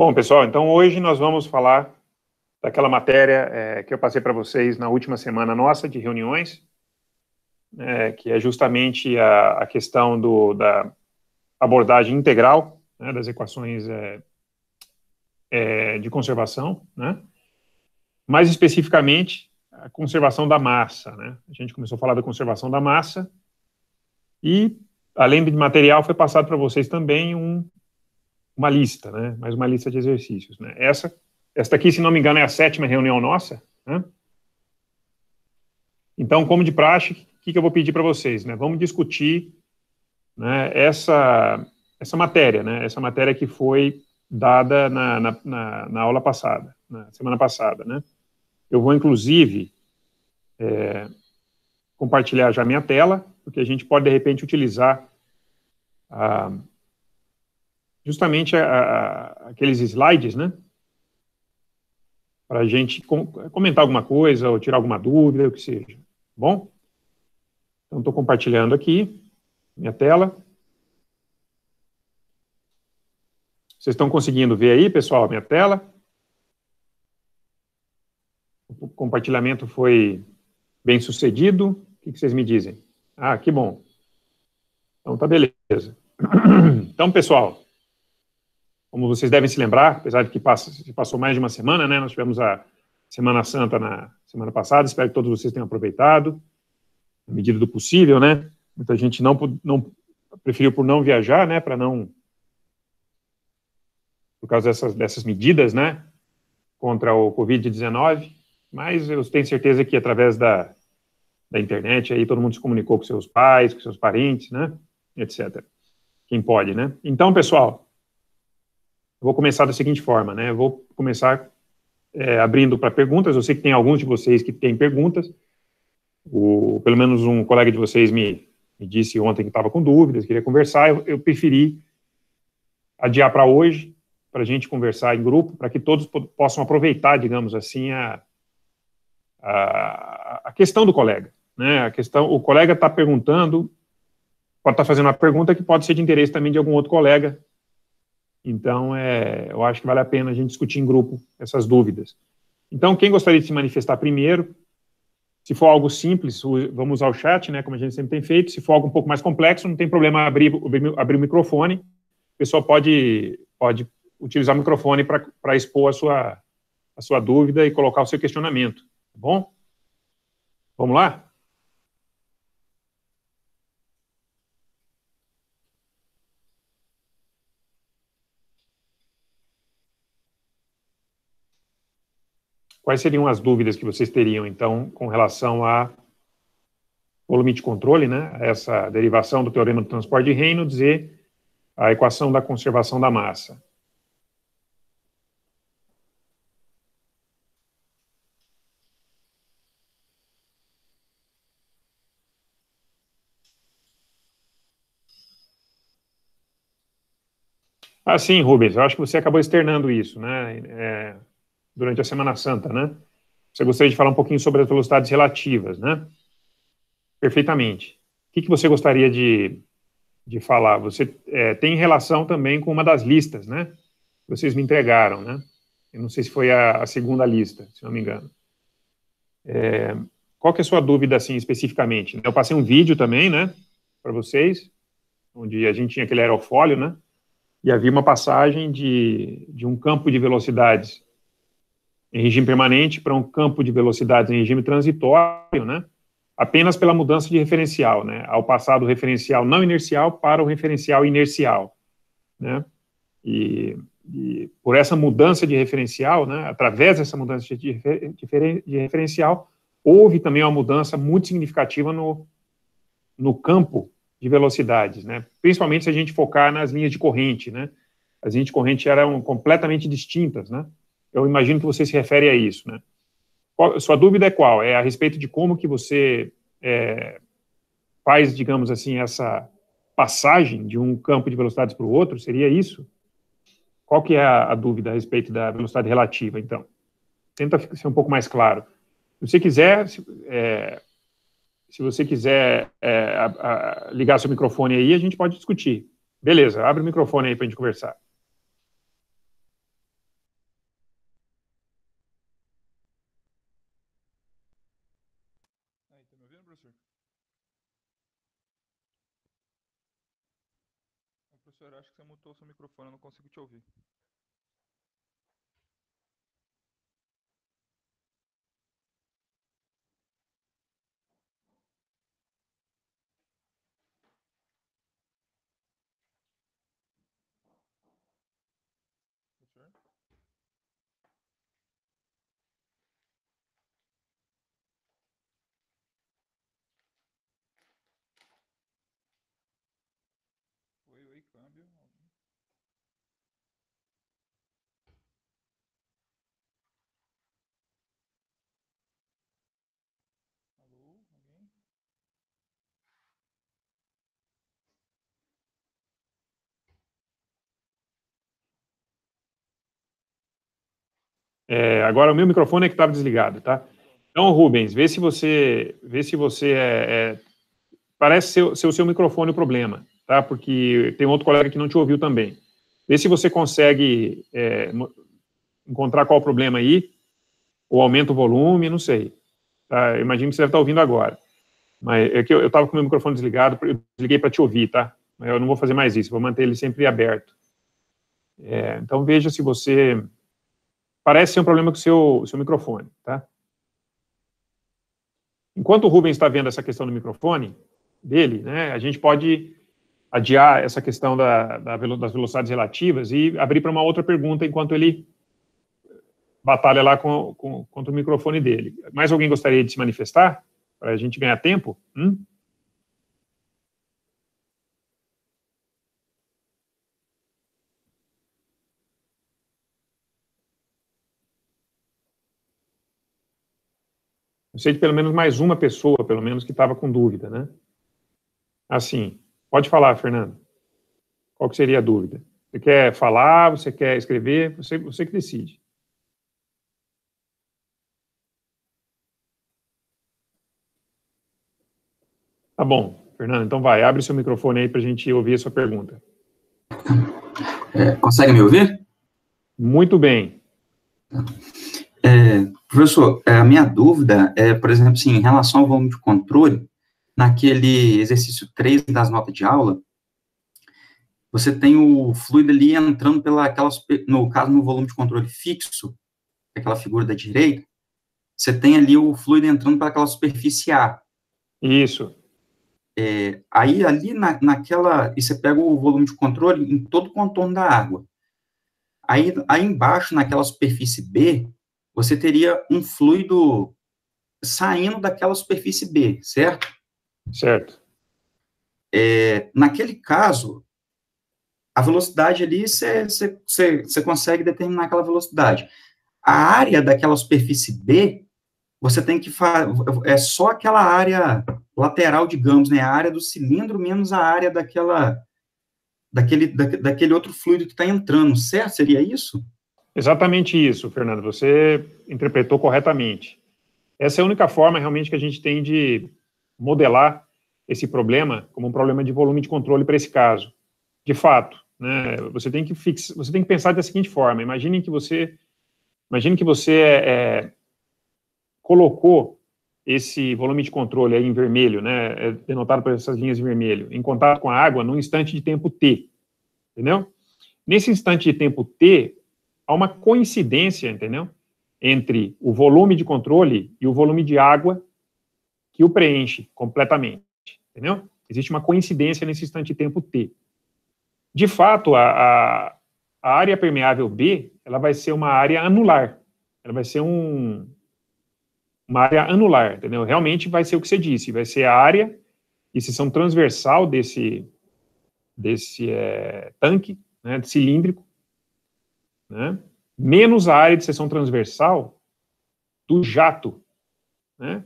Bom, pessoal, então hoje nós vamos falar daquela matéria é, que eu passei para vocês na última semana nossa de reuniões, é, que é justamente a, a, questão do, da abordagem integral né, das equações é, é, de conservação, né? mais especificamente a conservação da massa. Né? A gente começou a falar da conservação da massa e, além de material, foi passado para vocês também um uma lista, né? Mais uma lista de exercícios. Né? Essa, esta aqui, se não me engano, é a sétima reunião nossa. Né? Então, como de praxe, o que, que eu vou pedir para vocês? Né? Vamos discutir né, essa, essa matéria, né? Essa matéria que foi dada na, na, na, na aula passada, na semana passada, né? Eu vou, inclusive, é, compartilhar já minha tela, porque a gente pode, de repente, utilizar a justamente a, a, aqueles slides, né? Para a gente com, comentar alguma coisa ou tirar alguma dúvida, o que seja. Tá bom? Então, estou compartilhando aqui minha tela. Vocês estão conseguindo ver aí, pessoal, a minha tela? O compartilhamento foi bem sucedido. O que vocês me dizem? Ah, que bom. Então, tá beleza. Então, pessoal, como vocês devem se lembrar, apesar de que passa, passou mais de uma semana, né? Nós tivemos a Semana Santa na semana passada. Espero que todos vocês tenham aproveitado, na medida do possível, né? Muita gente não, não preferiu por não viajar, né? Para não por causa dessas, dessas medidas, né? Contra o Covid-19. Mas eu tenho certeza que através da, da internet aí todo mundo se comunicou com seus pais, com seus parentes, né? Etc. Quem pode, né? Então, pessoal, Vou começar da seguinte forma, né? Vou começar é, abrindo para perguntas. Eu sei que tem alguns de vocês que têm perguntas. O, pelo menos um colega de vocês me, me disse ontem que estava com dúvidas, queria conversar. Eu, eu preferi adiar para hoje, para a gente conversar em grupo, para que todos possam aproveitar, digamos assim, a, a, a questão do colega. Né? A questão, o colega está perguntando, pode estar tá fazendo uma pergunta que pode ser de interesse também de algum outro colega então, é, eu acho que vale a pena a gente discutir em grupo essas dúvidas. Então, quem gostaria de se manifestar primeiro? Se for algo simples, vamos usar o chat, né, como a gente sempre tem feito. Se for algo um pouco mais complexo, não tem problema abrir, abrir, o microfone. O pessoal pode, pode utilizar o microfone para expor a sua, a sua dúvida e colocar o seu questionamento. Tá bom? Vamos lá? Quais seriam as dúvidas que vocês teriam, então, com relação a volume de controle, né? Essa derivação do teorema do transporte de Reynolds e a equação da conservação da massa. Ah, sim, Rubens, eu acho que você acabou externando isso, né? É, durante a Semana Santa, né? Você gostaria de falar um pouquinho sobre as velocidades relativas, né? Perfeitamente. O que, que você gostaria de, de falar? Você é, tem relação também com uma das listas, né? Vocês me entregaram, né? Eu não sei se foi a, a segunda lista, se não me engano. É, qual que é a sua dúvida, assim, especificamente? Eu passei um vídeo também, né, para vocês, onde a gente tinha aquele aerofólio, né? E havia uma passagem de, de um campo de velocidades em regime permanente para um campo de velocidades em regime transitório, né? apenas pela mudança de referencial, né? ao passar do referencial não inercial para o referencial inercial. Né? E, e por essa mudança de referencial, né? através dessa mudança de, refer, de, de referencial, houve também uma mudança muito significativa no, no campo de velocidades, né? principalmente se a gente focar nas linhas de corrente. Né? As linhas de corrente eram completamente distintas, né? Eu imagino que você se refere a isso, né? Qual, sua dúvida é qual? É a respeito de como que você é, faz, digamos assim, essa passagem de um campo de velocidades para o outro? Seria isso? Qual que é a, a dúvida a respeito da velocidade relativa, então? Tenta ser um pouco mais claro. Se você quiser, se, é, se você quiser é, a, a, ligar seu microfone aí, a gente pode discutir. Beleza, abre o microfone aí para a gente conversar. mutou seu microfone, eu não consigo te ouvir. oi câmbio, É, agora o meu microfone é que estava desligado, tá? Então, Rubens, vê se você, vê se você é, é, parece ser, ser, o seu microfone o problema, tá? Porque tem outro colega que não te ouviu também. Vê se você consegue é, encontrar qual o problema aí, ou aumenta o volume, não sei. Tá? Imagino que você deve estar tá ouvindo agora. Mas é que eu estava com o meu microfone desligado, eu desliguei para te ouvir, tá? mas Eu não vou fazer mais isso, vou manter ele sempre aberto. É, então veja se você Parece ser um problema com o seu, seu microfone, tá? Enquanto o Rubens está vendo essa questão do microfone dele, né, a gente pode adiar essa questão da, da das velocidades relativas e abrir para uma outra pergunta enquanto ele batalha lá com, com, contra o microfone dele. Mais alguém gostaria de se manifestar? Para a gente ganhar tempo? Hum? Eu sei de pelo menos mais uma pessoa, pelo menos, que estava com dúvida, né? Assim, pode falar, Fernando. Qual que seria a dúvida? Você quer falar, você quer escrever, você, você que decide. Tá bom, Fernando, então vai, abre seu microfone aí para a gente ouvir a sua pergunta. É, consegue me ouvir? Muito bem. É, professor, é, a minha dúvida é, por exemplo, assim, em relação ao volume de controle, naquele exercício 3 das notas de aula, você tem o fluido ali entrando pela aquela, no caso, no volume de controle fixo, aquela figura da direita, você tem ali o fluido entrando para aquela superfície A. Isso. É, aí, ali na, naquela, e você pega o volume de controle em todo o contorno da água. Aí, aí embaixo, naquela superfície B, você teria um fluido saindo daquela superfície B, certo? Certo. É, naquele caso, a velocidade ali, você consegue determinar aquela velocidade. A área daquela superfície B, você tem que fazer é só aquela área lateral, digamos, né, a área do cilindro menos a área daquela daquele da, daquele outro fluido que está entrando, certo? Seria isso? Exatamente isso, Fernando. Você interpretou corretamente. Essa é a única forma realmente que a gente tem de modelar esse problema como um problema de volume de controle para esse caso. De fato, né, você, tem que você tem que pensar da seguinte forma: imagine que você, imagine que você é, é, colocou esse volume de controle aí em vermelho, né, é denotado por essas linhas em vermelho, em contato com a água num instante de tempo t, entendeu? Nesse instante de tempo t, há uma coincidência, entendeu? Entre o volume de controle e o volume de água que o preenche completamente, entendeu? Existe uma coincidência nesse instante de tempo T. De fato, a, a, a área permeável B, ela vai ser uma área anular. Ela vai ser um, uma área anular, entendeu? Realmente vai ser o que você disse, vai ser a área e são transversal desse, desse é, tanque né, cilíndrico né? menos a área de seção transversal do jato, né?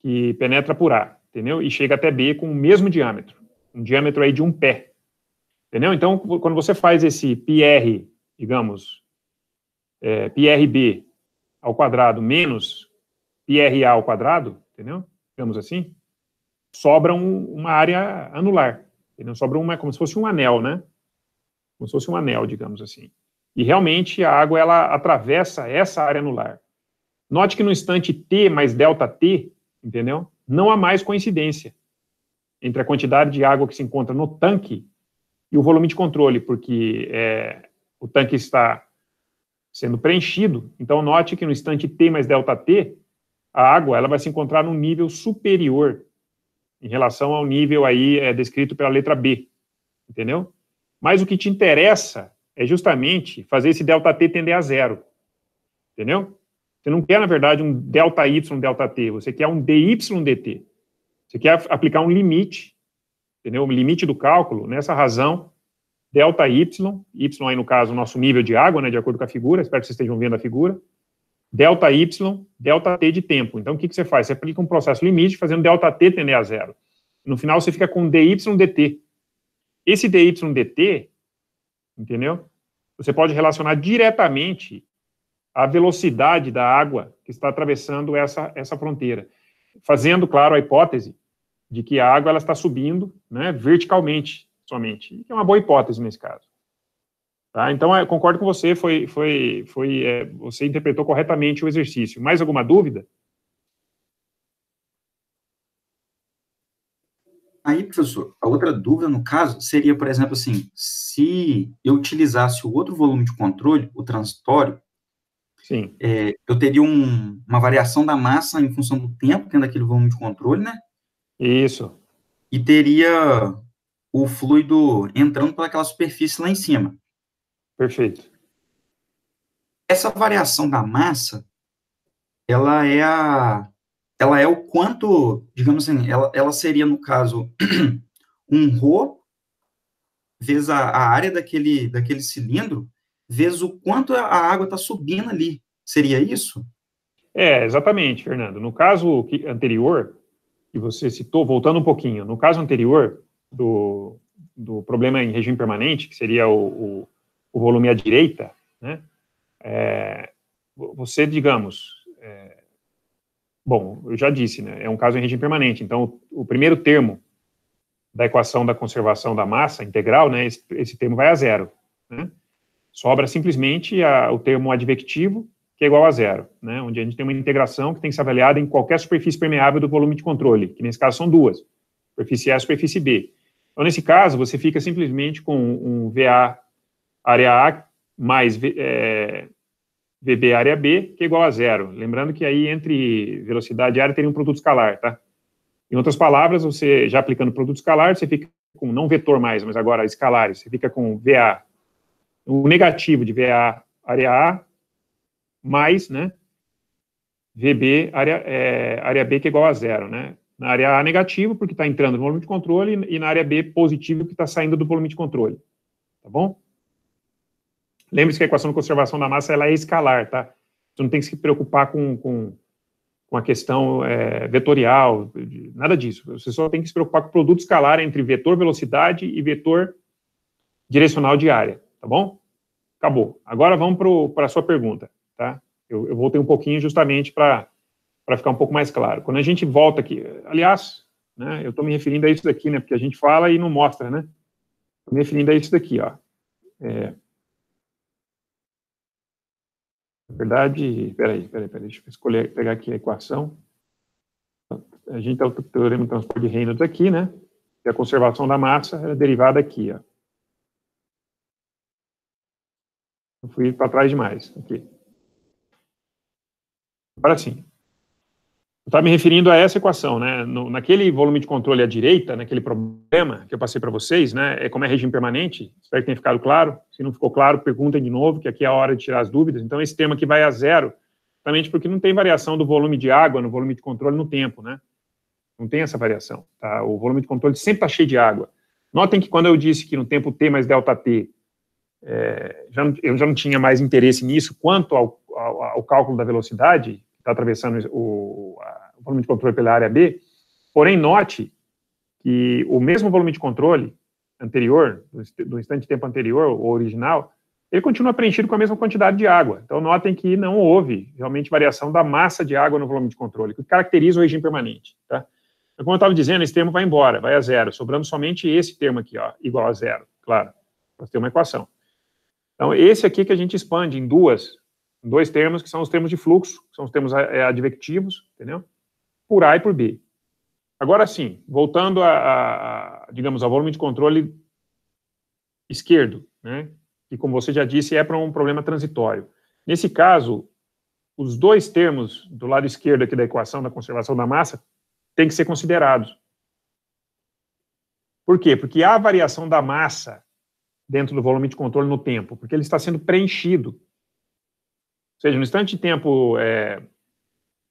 que penetra por A, entendeu? E chega até B com o mesmo diâmetro, um diâmetro aí de um pé, entendeu? Então, quando você faz esse PR, digamos, é, PRB ao quadrado menos PRA ao quadrado, entendeu? Digamos assim, sobra um, uma área anular, entendeu? Sobra uma, como se fosse um anel, né? Como se fosse um anel, digamos assim. E realmente a água ela atravessa essa área anular. Note que no instante T mais delta T, entendeu? Não há mais coincidência entre a quantidade de água que se encontra no tanque e o volume de controle, porque é, o tanque está sendo preenchido. Então note que no instante T mais delta T, a água ela vai se encontrar num nível superior em relação ao nível aí é, descrito pela letra B, entendeu? Mas o que te interessa é justamente fazer esse delta T tender a zero. Entendeu? Você não quer, na verdade, um delta Y, delta T, você quer um DY, DT. Você quer aplicar um limite, entendeu? O limite do cálculo, nessa razão, delta Y, Y aí, no caso, o nosso nível de água, né, de acordo com a figura, espero que vocês estejam vendo a figura, delta Y, delta T de tempo. Então, o que, que você faz? Você aplica um processo limite fazendo delta T tender a zero. No final, você fica com DY, DT. Esse DY, DT entendeu? Você pode relacionar diretamente a velocidade da água que está atravessando essa, essa fronteira, fazendo, claro, a hipótese de que a água ela está subindo né, verticalmente somente, é uma boa hipótese nesse caso. Tá? Então, eu é, concordo com você, foi, foi, foi é, você interpretou corretamente o exercício. Mais alguma dúvida? Aí, professor, a outra dúvida no caso seria, por exemplo, assim, se eu utilizasse o outro volume de controle, o transitório, Sim. É, eu teria um, uma variação da massa em função do tempo, tendo aquele volume de controle, né? Isso. E teria o fluido entrando pelaquela superfície lá em cima. Perfeito. Essa variação da massa, ela é a ela é o quanto, digamos assim, ela, ela seria, no caso, um Rho vezes a, a, área daquele, daquele cilindro, vezes o quanto a água está subindo ali. Seria isso? É, exatamente, Fernando. No caso anterior, que você citou, voltando um pouquinho, no caso anterior do, do problema em regime permanente, que seria o, o, o volume à direita, né, é, você, digamos, Bom, eu já disse, né? É um caso em regime permanente. Então, o primeiro termo da equação da conservação da massa integral, né? Esse, esse termo vai a zero. Né? Sobra simplesmente a, o termo advectivo, que é igual a zero, né? Onde a gente tem uma integração que tem que ser avaliada em qualquer superfície permeável do volume de controle, que nesse caso são duas: superfície A e superfície B. Então, nesse caso, você fica simplesmente com um VA área A mais é, VB área B, que é igual a zero. Lembrando que aí entre velocidade e área teria um produto escalar, tá? Em outras palavras, você já aplicando produto escalar, você fica com, não vetor mais, mas agora escalar, você fica com VA, o negativo de VA área A, mais, né, VB área, é, área B que é igual a zero, né? Na área A negativo, porque está entrando no volume de controle, e na área B positivo, porque está saindo do volume de controle, tá bom? Lembre-se que a equação de conservação da massa ela é escalar, tá? Você não tem que se preocupar com, com, com a questão é, vetorial, nada disso. Você só tem que se preocupar com o produto escalar entre vetor velocidade e vetor direcional de área, tá bom? Acabou. Agora vamos para a sua pergunta, tá? Eu, eu voltei um pouquinho justamente para ficar um pouco mais claro. Quando a gente volta aqui, aliás, né, eu estou me referindo a isso daqui, né? Porque a gente fala e não mostra, né? Estou me referindo a isso daqui, ó. É, na verdade, peraí, peraí, peraí, deixa eu escolher, pegar aqui a equação. A gente está o teorema do transporte de Reynolds aqui, né? E a conservação da massa é derivada aqui, ó. Eu fui para trás demais, aqui. Agora sim estava me referindo a essa equação, né? No, naquele volume de controle à direita, naquele problema que eu passei para vocês, né? É como é regime permanente, espero que tenha ficado claro. Se não ficou claro, perguntem de novo, que aqui é a hora de tirar as dúvidas. Então, esse tema aqui vai a zero, justamente porque não tem variação do volume de água no volume de controle no tempo, né? Não tem essa variação, tá? O volume de controle sempre está cheio de água. Notem que quando eu disse que no tempo T mais delta T, é, já não, eu já não tinha mais interesse nisso quanto ao, ao, ao cálculo da velocidade, está atravessando o, o volume de controle pela área B, porém note que o mesmo volume de controle anterior, do instante de tempo anterior, o original, ele continua preenchido com a mesma quantidade de água. Então, notem que não houve realmente variação da massa de água no volume de controle, que caracteriza o regime permanente. Tá? Então, como eu estava dizendo, esse termo vai embora, vai a zero, sobrando somente esse termo aqui, ó, igual a zero, claro, para ter uma equação. Então, esse aqui que a gente expande em duas dois termos que são os termos de fluxo, que são os termos é, advectivos, entendeu? Por A e por B. Agora sim, voltando a, a, a, digamos, ao volume de controle esquerdo, né? Que, como você já disse, é para um problema transitório. Nesse caso, os dois termos do lado esquerdo aqui da equação da conservação da massa têm que ser considerados. Por quê? Porque há variação da massa dentro do volume de controle no tempo, porque ele está sendo preenchido seja, no instante de tempo é,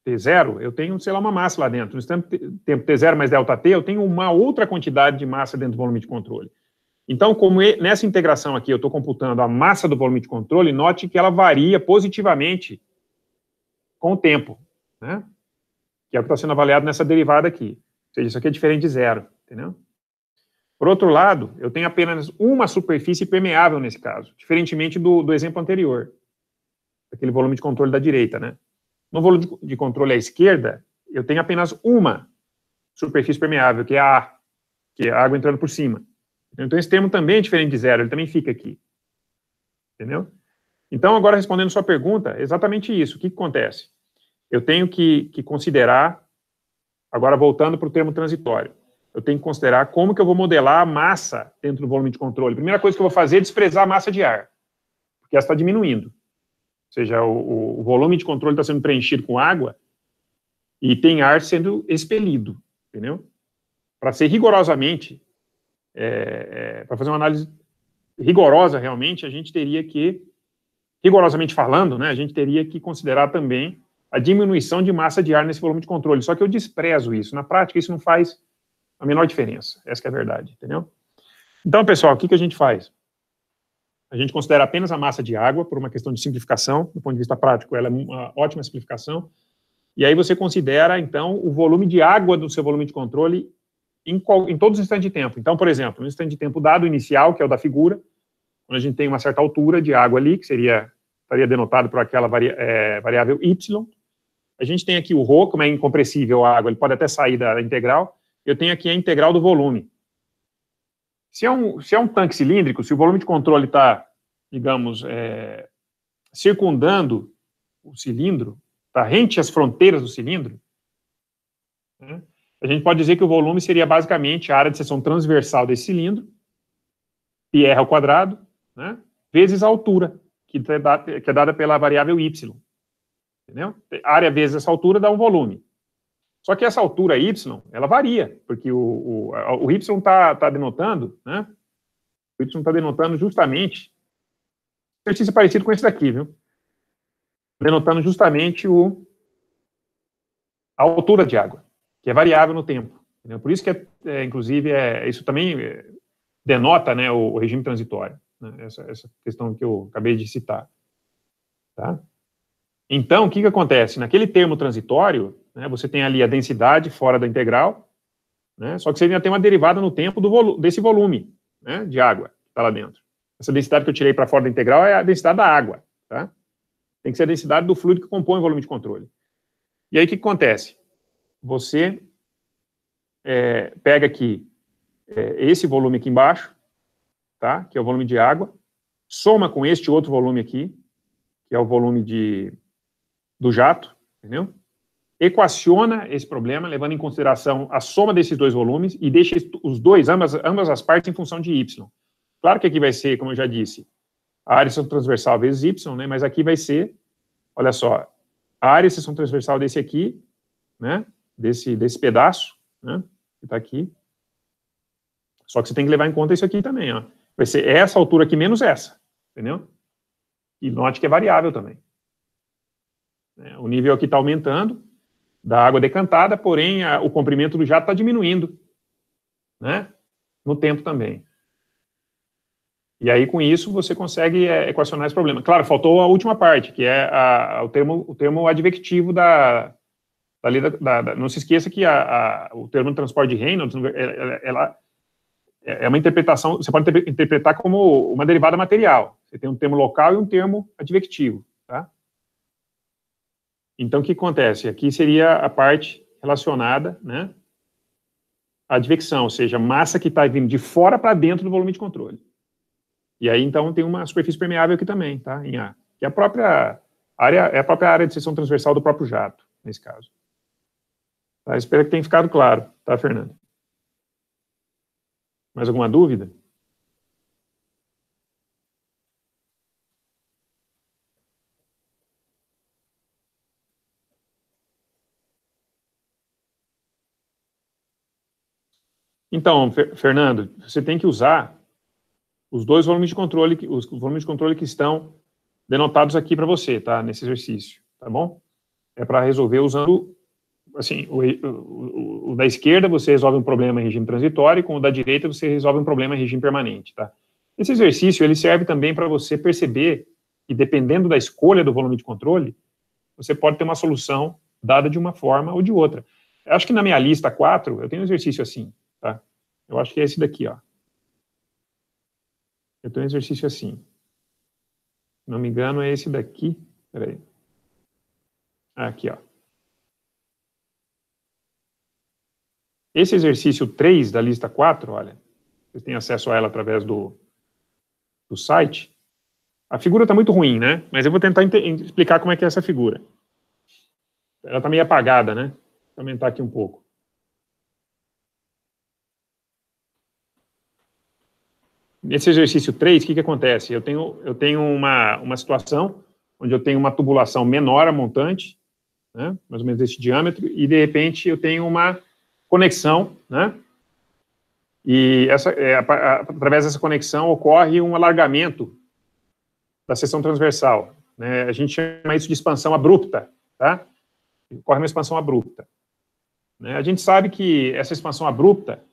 T0, eu tenho, sei lá, uma massa lá dentro. No instante de tempo T0 mais delta T, eu tenho uma outra quantidade de massa dentro do volume de controle. Então, como nessa integração aqui eu estou computando a massa do volume de controle, note que ela varia positivamente com o tempo, né? que é o que está sendo avaliado nessa derivada aqui. Ou seja, isso aqui é diferente de zero, entendeu? Por outro lado, eu tenho apenas uma superfície permeável nesse caso, diferentemente do, do exemplo anterior daquele volume de controle da direita, né? No volume de controle à esquerda, eu tenho apenas uma superfície permeável, que é a A, que é a água entrando por cima. Então, esse termo também é diferente de zero, ele também fica aqui. Entendeu? Então, agora respondendo sua pergunta, exatamente isso. O que, que acontece? Eu tenho que, que considerar, agora voltando para o termo transitório, eu tenho que considerar como que eu vou modelar a massa dentro do volume de controle. A primeira coisa que eu vou fazer é desprezar a massa de ar, porque ela está diminuindo seja, o, o volume de controle está sendo preenchido com água e tem ar sendo expelido, entendeu? Para ser rigorosamente, é, é, para fazer uma análise rigorosa realmente, a gente teria que, rigorosamente falando, né, a gente teria que considerar também a diminuição de massa de ar nesse volume de controle. Só que eu desprezo isso. Na prática, isso não faz a menor diferença. Essa é a verdade, entendeu? Então, pessoal, o que, que a gente faz? A gente considera apenas a massa de água, por uma questão de simplificação, do ponto de vista prático, ela é uma ótima simplificação. E aí você considera, então, o volume de água do seu volume de controle em, qual, em todos os instantes de tempo. Então, por exemplo, no instante de tempo dado inicial, que é o da figura, quando a gente tem uma certa altura de água ali, que seria estaria denotado por aquela é, variável y, a gente tem aqui o ρ, como é incompressível a água, ele pode até sair da integral, eu tenho aqui a integral do volume. Se é um, se é um tanque cilíndrico, se o volume de controle está, digamos, é, circundando o cilindro, está rente às fronteiras do cilindro, né, a gente pode dizer que o volume seria basicamente a área de seção transversal desse cilindro, πr ao quadrado, né, vezes a altura, que é, é dada pela variável y. Entendeu? A área vezes essa altura dá um volume. Só que essa altura y, ela varia, porque o, o, o y está tá denotando, né? O y está denotando justamente um exercício parecido com esse daqui, viu? Denotando justamente o, a altura de água, que é variável no tempo. Entendeu? Por isso que, é, é, inclusive, é, isso também é, denota né, o, o regime transitório, né? essa, essa questão que eu acabei de citar. Tá? Então, o que, que acontece? Naquele termo transitório, né? Você tem ali a densidade fora da integral, né? só que você ainda tem uma derivada no tempo volu desse volume né? de água que está lá dentro. Essa densidade que eu tirei para fora da integral é a densidade da água. Tá? Tem que ser a densidade do fluido que compõe o volume de controle. E aí o que, que acontece? Você é, pega aqui é, esse volume aqui embaixo, tá? que é o volume de água, soma com este outro volume aqui, que é o volume de, do jato, entendeu? equaciona esse problema, levando em consideração a soma desses dois volumes e deixa os dois, ambas, ambas as partes, em função de y. Claro que aqui vai ser, como eu já disse, a área seção transversal vezes y, né, mas aqui vai ser, olha só, a área seção transversal desse aqui, né, desse, desse pedaço, né, que está aqui. Só que você tem que levar em conta isso aqui também, ó. Vai ser essa altura aqui menos essa, entendeu? E note que é variável também. É, o nível aqui está aumentando, da água decantada, porém a, o comprimento do jato está diminuindo, né? No tempo também. E aí, com isso, você consegue é, equacionar esse problema. Claro, faltou a última parte, que é a, a, o, termo, o termo advectivo da, da, da, da Não se esqueça que a, o termo de transporte de Reynolds, ela, ela, é, é uma interpretação, você pode interpretar como uma derivada material. Você tem um termo local e um termo advectivo, tá? Então, o que acontece? Aqui seria a parte relacionada né, à advecção, ou seja, massa que está vindo de fora para dentro do volume de controle. E aí, então, tem uma superfície permeável aqui também, tá? Em A. Que é a própria área, é a própria área de seção transversal do próprio jato, nesse caso. Tá, espero que tenha ficado claro, tá, Fernando? Mais alguma dúvida? Então, Fernando, você tem que usar os dois volumes de controle, os volumes de controle que estão denotados aqui para você, tá? Nesse exercício, tá bom? É para resolver usando, assim, o, o, o, da esquerda você resolve um problema em regime transitório, e com o da direita você resolve um problema em regime permanente, tá? Esse exercício, ele serve também para você perceber que, dependendo da escolha do volume de controle, você pode ter uma solução dada de uma forma ou de outra. Eu acho que na minha lista 4, eu tenho um exercício assim, eu acho que é esse daqui, ó. Eu tenho um exercício assim. Se não me engano, é esse daqui. Peraí. Ah, aqui, ó. Esse exercício 3 da lista 4, olha, vocês têm acesso a ela através do, do site. A figura está muito ruim, né? Mas eu vou tentar explicar como é que é essa figura. Ela está meio apagada, né? Vou aumentar aqui um pouco. nesse exercício 3, o que, que acontece? Eu tenho, eu tenho uma, uma situação onde eu tenho uma tubulação menor a montante, né, mais ou menos desse diâmetro, e de repente eu tenho uma conexão, né, e essa, é, através dessa conexão ocorre um alargamento da seção transversal. Né, a gente chama isso de expansão abrupta, tá? Ocorre uma expansão abrupta. Né, a gente sabe que essa expansão abrupta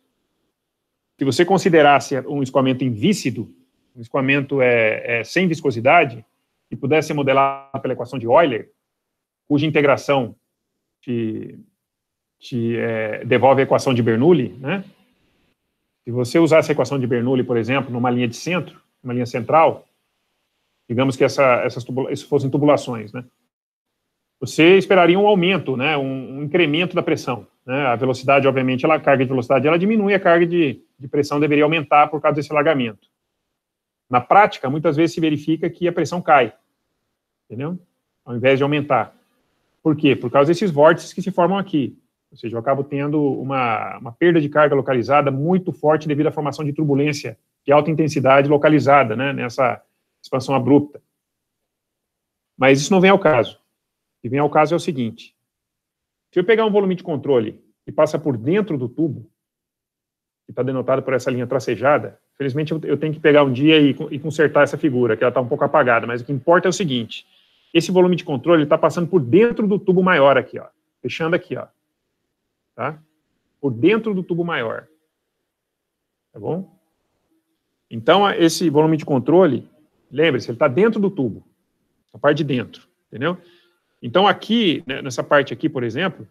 se você considerasse um escoamento invícido, um escoamento é, é, sem viscosidade, e pudesse modelar pela equação de Euler, cuja integração te, te é, devolve a equação de Bernoulli, né? Se você usar essa equação de Bernoulli, por exemplo, numa linha de centro, uma linha central, digamos que essa, essas tubula, isso fossem tubulações, né? Você esperaria um aumento, né? Um, um incremento da pressão, né? A velocidade, obviamente, ela, a carga de velocidade, ela diminui a carga de, de pressão deveria aumentar por causa desse alagamento. Na prática, muitas vezes se verifica que a pressão cai, entendeu? Ao invés de aumentar. Por quê? Por causa desses vórtices que se formam aqui. Ou seja, eu acabo tendo uma, uma perda de carga localizada muito forte devido à formação de turbulência de alta intensidade localizada, né, nessa expansão abrupta. Mas isso não vem ao caso. O que vem ao caso é o seguinte: se eu pegar um volume de controle que passa por dentro do tubo, que está denotado por essa linha tracejada, felizmente eu, eu tenho que pegar um dia e, e consertar essa figura, que ela está um pouco apagada, mas o que importa é o seguinte, esse volume de controle está passando por dentro do tubo maior aqui, ó, fechando aqui, ó, tá? Por dentro do tubo maior, tá bom? Então, esse volume de controle, lembre-se, ele está dentro do tubo, a parte de dentro, entendeu? Então, aqui, né, nessa parte aqui, por exemplo,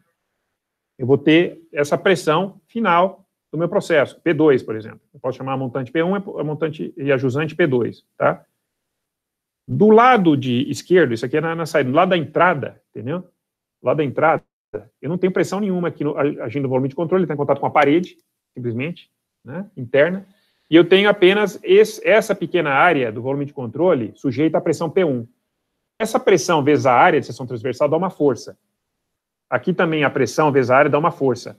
eu vou ter essa pressão final do meu processo, P2, por exemplo. Eu posso chamar a montante P1 a montante e a jusante P2, tá? Do lado de esquerdo, isso aqui é na, na saída, do lado da entrada, entendeu? Do lado da entrada, eu não tenho pressão nenhuma aqui no, agindo no volume de controle, ele está em contato com a parede, simplesmente, né, interna, e eu tenho apenas esse, essa pequena área do volume de controle sujeita à pressão P1. Essa pressão vezes a área de seção transversal dá uma força. Aqui também a pressão vezes a área dá uma força.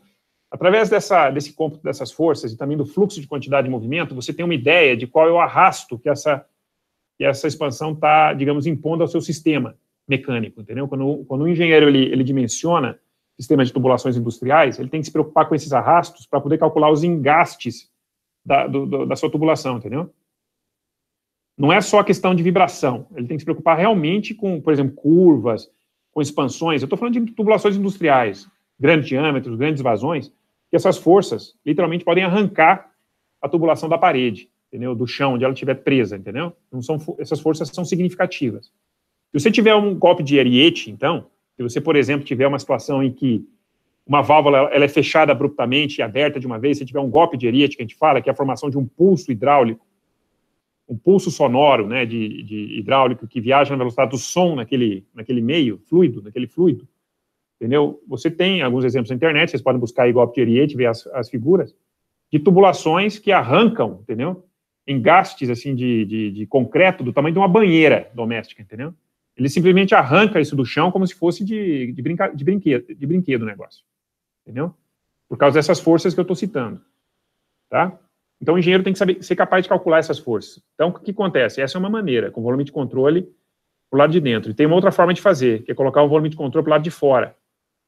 Através dessa, desse cômputo dessas forças e também do fluxo de quantidade de movimento, você tem uma ideia de qual é o arrasto que essa, que essa expansão está, digamos, impondo ao seu sistema mecânico, entendeu? Quando, quando o engenheiro ele, ele dimensiona sistemas de tubulações industriais, ele tem que se preocupar com esses arrastos para poder calcular os engastes da, do, do, da sua tubulação, entendeu? Não é só questão de vibração, ele tem que se preocupar realmente com, por exemplo, curvas, com expansões. Eu estou falando de tubulações industriais, grandes diâmetros, grandes vazões que essas forças, literalmente, podem arrancar a tubulação da parede, entendeu? Do chão, onde ela estiver presa, entendeu? Não são, essas forças são significativas. Se você tiver um golpe de ariete, então, se você, por exemplo, tiver uma situação em que uma válvula ela é fechada abruptamente e aberta de uma vez, se tiver um golpe de ariete, que a gente fala, que é a formação de um pulso hidráulico, um pulso sonoro né, de, de hidráulico que viaja na velocidade do som naquele, naquele meio, fluido, naquele fluido, entendeu? Você tem alguns exemplos na internet, vocês podem buscar igual Pteriete, ver as, as figuras, de tubulações que arrancam, entendeu? Engastes, assim, de, de, de, concreto do tamanho de uma banheira doméstica, entendeu? Ele simplesmente arranca isso do chão como se fosse de, de, brinca, de brinquedo, de brinquedo o negócio, entendeu? Por causa dessas forças que eu estou citando, tá? Então, o engenheiro tem que saber, ser capaz de calcular essas forças. Então, o que acontece? Essa é uma maneira, com volume de controle para o lado de dentro. E tem uma outra forma de fazer, que é colocar o volume de controle para o lado de fora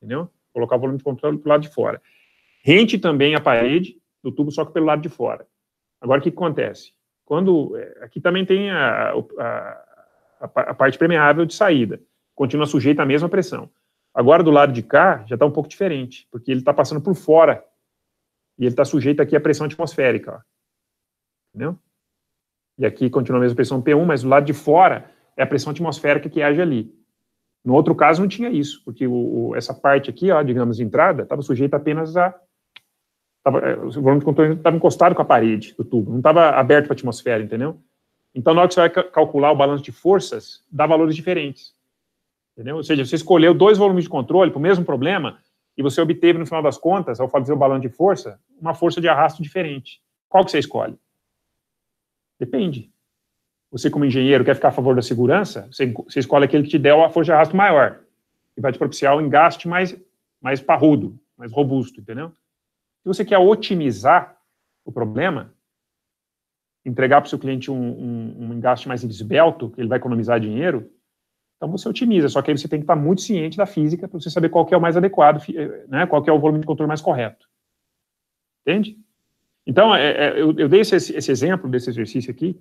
entendeu? Colocar o volume de controle para o lado de fora. Rente também a parede do tubo, só que pelo lado de fora. Agora, o que, que acontece? Quando, é, aqui também tem a, a, a parte permeável de saída. Continua sujeita à mesma pressão. Agora, do lado de cá, já está um pouco diferente, porque ele está passando por fora e ele está sujeito aqui à pressão atmosférica. Ó. Entendeu? E aqui continua a mesma pressão P1, mas do lado de fora é a pressão atmosférica que age ali. No outro caso, não tinha isso, porque o, o, essa parte aqui, ó, digamos, de entrada, estava sujeita apenas a. Tava, o volume de controle estava encostado com a parede do tubo, não estava aberto para a atmosfera, entendeu? Então, na hora que você vai calcular o balanço de forças, dá valores diferentes. Entendeu? Ou seja, você escolheu dois volumes de controle para o mesmo problema e você obteve, no final das contas, ao fazer o balanço de força, uma força de arrasto diferente. Qual que você escolhe? Depende você como engenheiro quer ficar a favor da segurança, você, você escolhe aquele que te der a força de arrasto maior, e vai te propiciar um engaste mais, mais parrudo, mais robusto, entendeu? Se você quer otimizar o problema, entregar para o seu cliente um, um, um engaste mais esbelto, que ele vai economizar dinheiro, então você otimiza, só que aí você tem que estar muito ciente da física para você saber qual é o mais adequado, eh, né, qual é o volume de controle mais correto. Entende? Então, é, é, eu, eu, dei esse, esse, exemplo desse exercício aqui,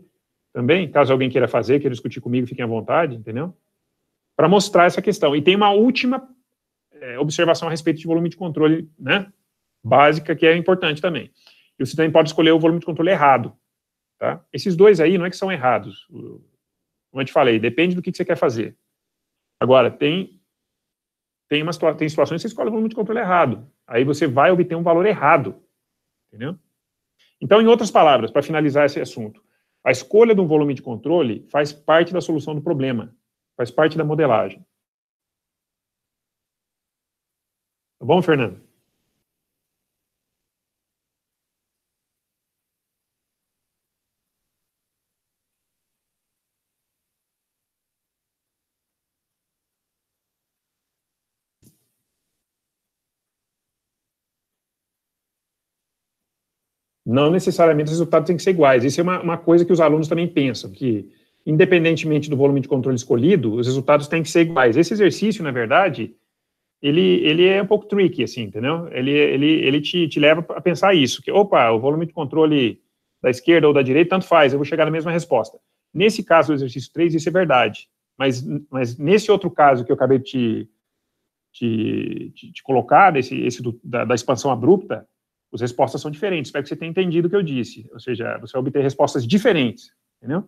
também, caso alguém queira fazer, queira discutir comigo, fiquem à vontade, entendeu? Para mostrar essa questão. E tem uma última é, observação a respeito de volume de controle, né? Básica, que é importante também. E você também pode escolher o volume de controle errado, tá? Esses dois aí não é que são errados. Como eu te falei, depende do que, você quer fazer. Agora, tem tem, umas, tem situações que você escolhe o volume de controle errado. Aí você vai obter um valor errado, entendeu? Então, em outras palavras, para finalizar esse assunto, a escolha de um volume de controle faz parte da solução do problema, faz parte da modelagem. Tá bom, Fernando? não necessariamente os resultados têm que ser iguais. Isso é uma, uma coisa que os alunos também pensam, que independentemente do volume de controle escolhido, os resultados têm que ser iguais. Esse exercício, na verdade, ele, ele é um pouco tricky, assim, entendeu? Ele, ele, ele te, te leva a pensar isso, que, opa, o volume de controle da esquerda ou da direita, tanto faz, eu vou chegar na mesma resposta. Nesse caso do exercício 3, isso é verdade. Mas, mas nesse outro caso que eu acabei de te, te, te, te colocar, esse, esse do, da, da expansão abrupta, as respostas são diferentes. Espero que você tenha entendido o que eu disse. Ou seja, você vai obter respostas diferentes, entendeu?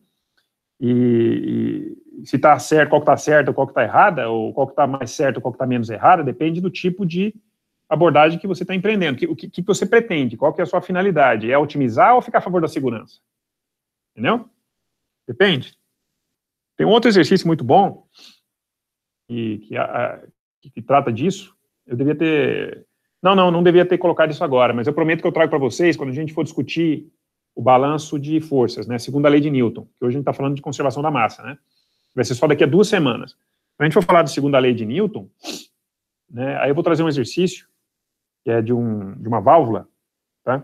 E, e se está certo, qual que está certo, qual que está errada, ou qual que está mais certo, qual que está menos errada, depende do tipo de abordagem que você está empreendendo. O que, que, que, você pretende? Qual que é a sua finalidade? É otimizar ou ficar a favor da segurança? Entendeu? Depende. Tem um outro exercício muito bom, e, que, a, que, que trata disso. Eu devia ter não, não, não devia ter colocado isso agora, mas eu prometo que eu trago para vocês quando a gente for discutir o balanço de forças, né? Segundo a lei de Newton, que hoje a gente está falando de conservação da massa, né? Vai ser só daqui a duas semanas. Quando a gente for falar de segunda lei de Newton, né? Aí eu vou trazer um exercício que é de, um, de uma válvula, tá?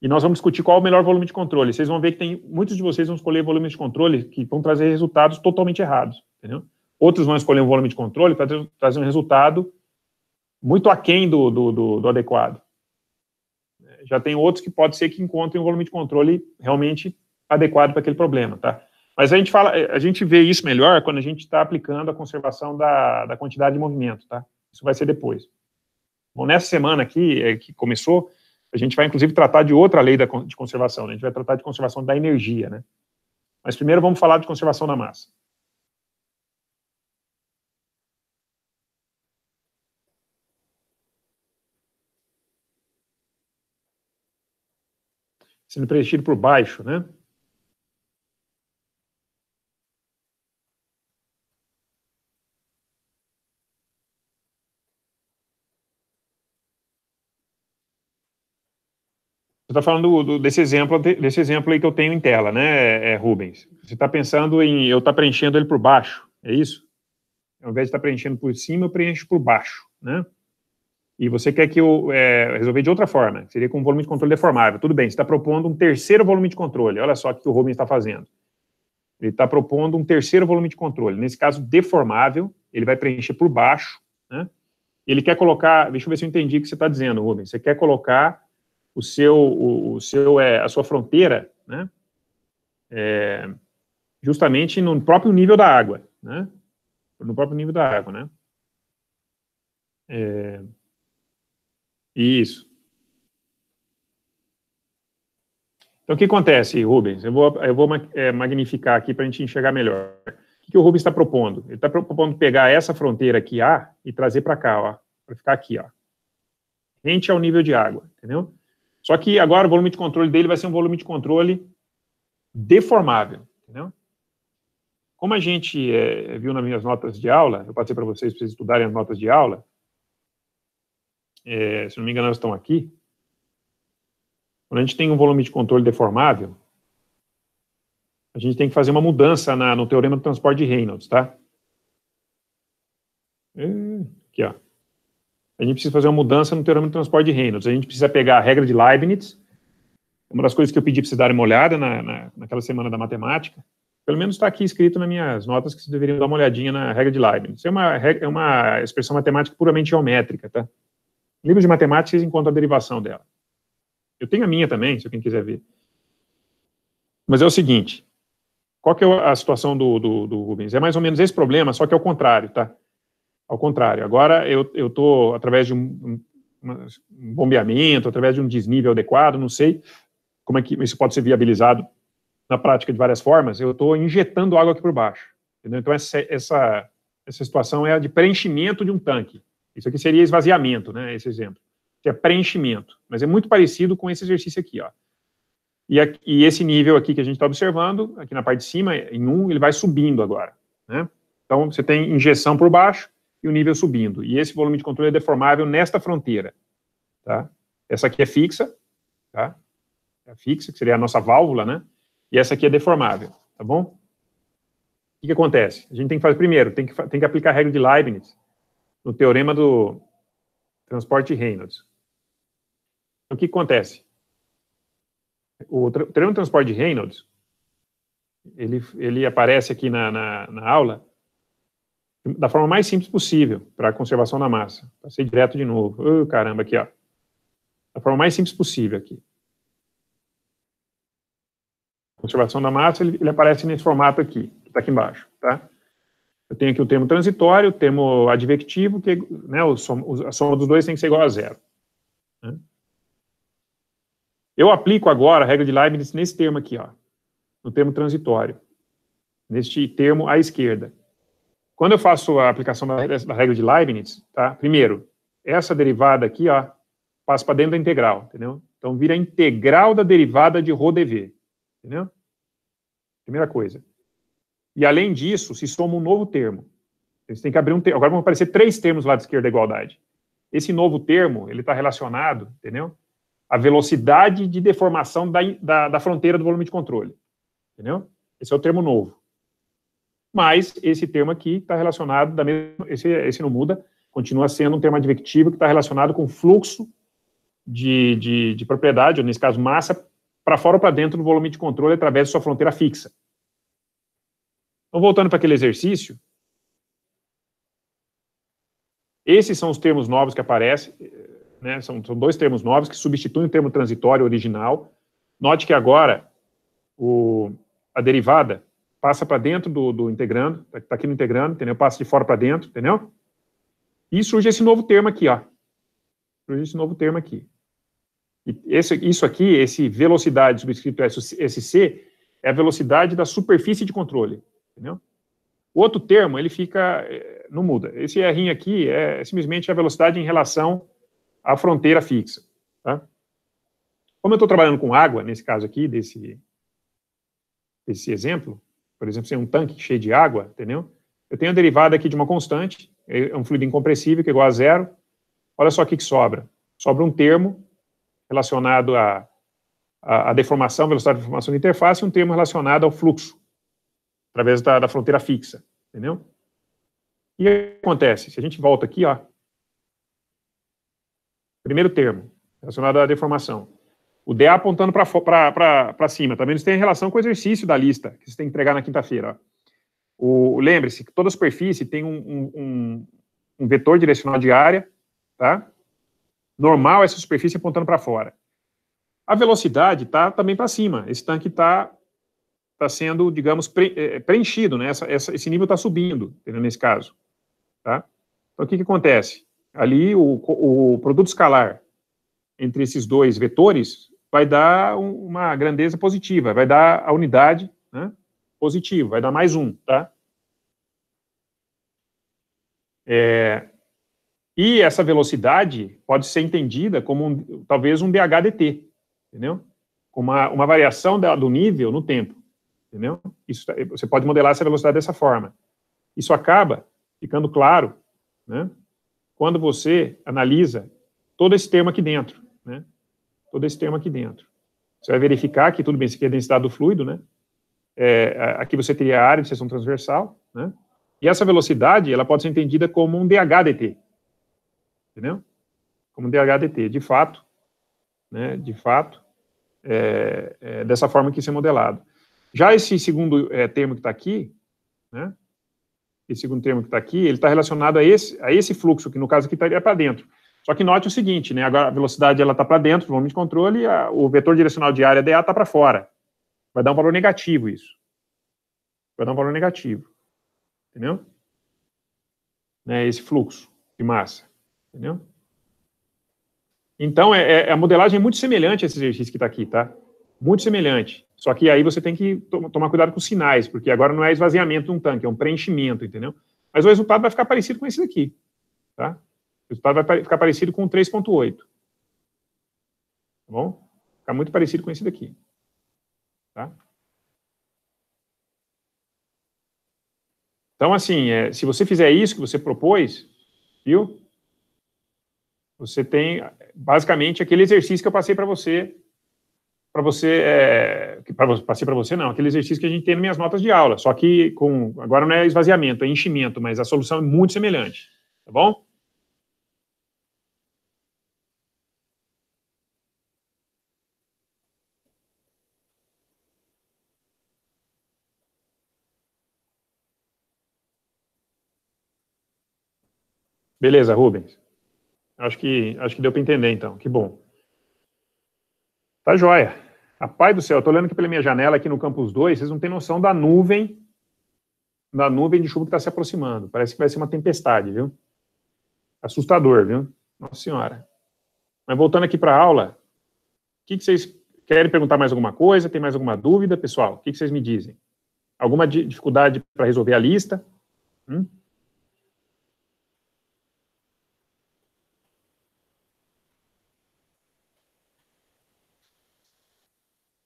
E nós vamos discutir qual é o melhor volume de controle. Vocês vão ver que tem muitos de vocês vão escolher volumes de controle que vão trazer resultados totalmente errados, entendeu? Outros vão escolher um volume de controle para trazer um resultado muito aquém do, do, do, do adequado. Já tem outros que pode ser que encontrem um volume de controle realmente adequado para aquele problema, tá? Mas a gente fala, eh, a gente vê isso melhor quando a gente está aplicando a conservação da, da quantidade de movimento, tá? Isso vai ser depois. Bom, nessa semana aqui, é, que começou, a gente vai inclusive tratar de outra lei da, de conservação, né? a gente vai tratar de conservação da energia, né? Mas primeiro vamos falar de conservação da massa. sendo preenchido por baixo, né? Você está falando do, desse exemplo desse exemplo aí que eu tenho em tela, né, é, Rubens? Você está pensando em eu estar tá preenchendo ele por baixo, é isso? Ao invés de estar tá preenchendo por cima, eu preencho por baixo, né? e você quer que eu é, resolver de outra forma, seria com um volume de controle deformável. Tudo bem, você está propondo um terceiro volume de controle. Olha só o que o Rubens está fazendo. Ele está propondo um terceiro volume de controle. Nesse caso, deformável, ele vai preencher por baixo. Né? Ele quer colocar, deixa eu ver se eu entendi o que você está dizendo, Rubens. Você quer colocar o seu, o, o seu, é, a sua fronteira, né? É, justamente no próprio nível da água, né? No próprio nível da água, né? É, isso. Então, o que acontece, Rubens? Eu vou, eu vou é, magnificar aqui para a gente enxergar melhor. O que o Rubens está propondo? Ele está propondo pegar essa fronteira aqui, A, e trazer para cá, para ficar aqui, ó, rente ao nível de água, entendeu? Só que agora o volume de controle dele vai ser um volume de controle deformável, entendeu? Como a gente é, viu nas minhas notas de aula, eu passei para vocês, para vocês estudarem as notas de aula, é, se não me engano, elas estão aqui. Quando a gente tem um volume de controle deformável, a gente tem que fazer uma mudança na, no teorema do transporte de Reynolds, tá? É, aqui, ó. A gente precisa fazer uma mudança no teorema do transporte de Reynolds. A gente precisa pegar a regra de Leibniz. Uma das coisas que eu pedi para vocês darem uma olhada na, na, naquela semana da matemática, pelo menos está aqui escrito nas minhas notas que vocês deveriam dar uma olhadinha na regra de Leibniz. É uma, é uma expressão matemática puramente geométrica, tá? livro de matemática, vocês encontram a derivação dela. Eu tenho a minha também, se alguém quiser ver. Mas é o seguinte, qual que é a situação do, do, do Rubens? É mais ou menos esse problema, só que é o contrário, tá? Ao contrário. Agora eu estou, através de um, um, um bombeamento, através de um desnível adequado, não sei como é que isso pode ser viabilizado na prática de várias formas, eu estou injetando água aqui por baixo. Entendeu? Então essa, essa, essa situação é a de preenchimento de um tanque. Isso aqui seria esvaziamento, né? Esse exemplo. Que é preenchimento. Mas é muito parecido com esse exercício aqui, ó. E, aqui, e esse nível aqui que a gente está observando, aqui na parte de cima, em 1, um, ele vai subindo agora, né? Então, você tem injeção por baixo e o nível subindo. E esse volume de controle é deformável nesta fronteira, tá? Essa aqui é fixa, tá? É fixa, que seria a nossa válvula, né? E essa aqui é deformável, tá bom? O que, que acontece? A gente tem que fazer primeiro, tem que, tem que aplicar a regra de Leibniz, no teorema do transporte Reynolds. O que acontece? O teorema do transporte Reynolds, ele, ele aparece aqui na, na, na aula da forma mais simples possível para a conservação da massa. Passei direto de novo. Oh, caramba, aqui, ó. Da forma mais simples possível aqui. Conservação da massa, ele, ele aparece nesse formato aqui, que está aqui embaixo, tá? Eu tenho aqui o termo transitório, o termo advectivo, que né, o a soma dos dois tem que ser igual a zero. Né? Eu aplico agora a regra de Leibniz nesse termo aqui, ó, no termo transitório, neste termo à esquerda. Quando eu faço a aplicação da, da regra de Leibniz, tá? primeiro, essa derivada aqui ó, passa para dentro da integral, entendeu? Então vira a integral da derivada de ρdv, entendeu? Primeira coisa. E além disso, se soma um novo termo. Eles têm que abrir um termo. Agora vão aparecer três termos lá de esquerda igualdade. Esse novo termo, ele está relacionado, entendeu? A velocidade de deformação da, da, da, fronteira do volume de controle. Entendeu? Esse é o termo novo. Mas esse termo aqui está relacionado, da mesma, esse, esse não muda, continua sendo um termo advectivo que está relacionado com fluxo de, de, de propriedade, ou nesse caso massa, para fora ou para dentro do volume de controle através de sua fronteira fixa. Então, voltando para aquele exercício, esses são os termos novos que aparecem, né? são, são dois termos novos que substituem o termo transitório original. Note que agora o, a derivada passa para dentro do, do integrando, está tá aqui no integrando, entendeu? Passa de fora para dentro, entendeu? E surge esse novo termo aqui, ó. Surge esse novo termo aqui. E esse, isso aqui, esse velocidade subscrito SC, é a velocidade da superfície de controle entendeu? O outro termo, ele fica, eh, não muda. Esse R aqui é simplesmente a velocidade em relação à fronteira fixa, tá? Como eu estou trabalhando com água, nesse caso aqui, desse, desse exemplo, por exemplo, se é um tanque cheio de água, entendeu? Eu tenho a derivada aqui de uma constante, é, é um fluido incompressível, que é igual a zero. Olha só o que, sobra. Sobra um termo relacionado à, à, à deformação, velocidade de deformação de interface, e um termo relacionado ao fluxo através da, da fronteira fixa, entendeu? E o que acontece? Se a gente volta aqui, ó, primeiro termo, relacionado à deformação. O DA apontando para cima, também isso tem relação com o exercício da lista que você tem que entregar na quinta-feira. Lembre-se que toda superfície tem um, um, um, vetor direcional de área, tá? Normal essa superfície apontando para fora. A velocidade está também para cima. Esse tanque está está sendo, digamos, é, é, preenchido, né? Essa, essa, esse nível está subindo, nesse caso. Tá? Então, o que, que acontece? Ali, o, o produto escalar entre esses dois vetores vai dar um, uma grandeza positiva, vai dar a unidade né, positiva, vai dar mais um, tá? É, e essa velocidade pode ser entendida como um, talvez um DHDT, entendeu? Uma, uma variação da, do nível no tempo. Entendeu? Isso, tá, você pode modelar essa velocidade dessa forma. Isso acaba ficando claro né, quando você analisa todo esse termo aqui dentro. Né, todo esse termo aqui dentro. Você vai verificar que, tudo bem, isso aqui é a densidade do fluido, né? É, aqui você teria a área de seção transversal, né? E essa velocidade, ela pode ser entendida como um DHDT. Entendeu? Como um DHDT. De fato, né? De fato, é, é dessa forma que isso é modelado. Já esse segundo é, termo que está aqui, né? Esse segundo termo que está aqui, ele está relacionado a esse, a esse fluxo, que no caso aqui estaria tá, é para dentro. Só que note o seguinte, né? Agora a velocidade ela está para dentro, o volume de controle, a, o vetor direcional de área DA está para fora. Vai dar um valor negativo isso. Vai dar um valor negativo. Entendeu? Né, esse fluxo de massa. Entendeu? Então, é, é, a modelagem é muito semelhante a esse exercício que está aqui, tá? muito semelhante. Só que aí você tem que to tomar cuidado com os sinais, porque agora não é esvaziamento de um tanque, é um preenchimento, entendeu? Mas o resultado vai ficar parecido com esse daqui, tá? O resultado vai ficar parecido com 3.8. Tá bom? Fica muito parecido com esse daqui. Tá? Então, assim, é, se você fizer isso que você propôs, viu? Você tem basicamente aquele exercício que eu passei para você para você, é, para passei para você não, aquele exercício que a gente tem nas minhas notas de aula, só que com agora não é esvaziamento, é enchimento, mas a solução é muito semelhante, tá bom? Beleza, Rubens. Acho que acho que deu para entender então. Que bom. Tá joia. Rapaz do céu, eu tô olhando aqui pela minha janela aqui no campus 2, vocês não têm noção da nuvem, da nuvem de chuva que está se aproximando. Parece que vai ser uma tempestade, viu? Assustador, viu? Nossa senhora. Mas voltando aqui para a aula, o que, que, vocês querem perguntar mais alguma coisa? Tem mais alguma dúvida, pessoal? O que, que vocês me dizem? Alguma dificuldade para resolver a lista? Hum?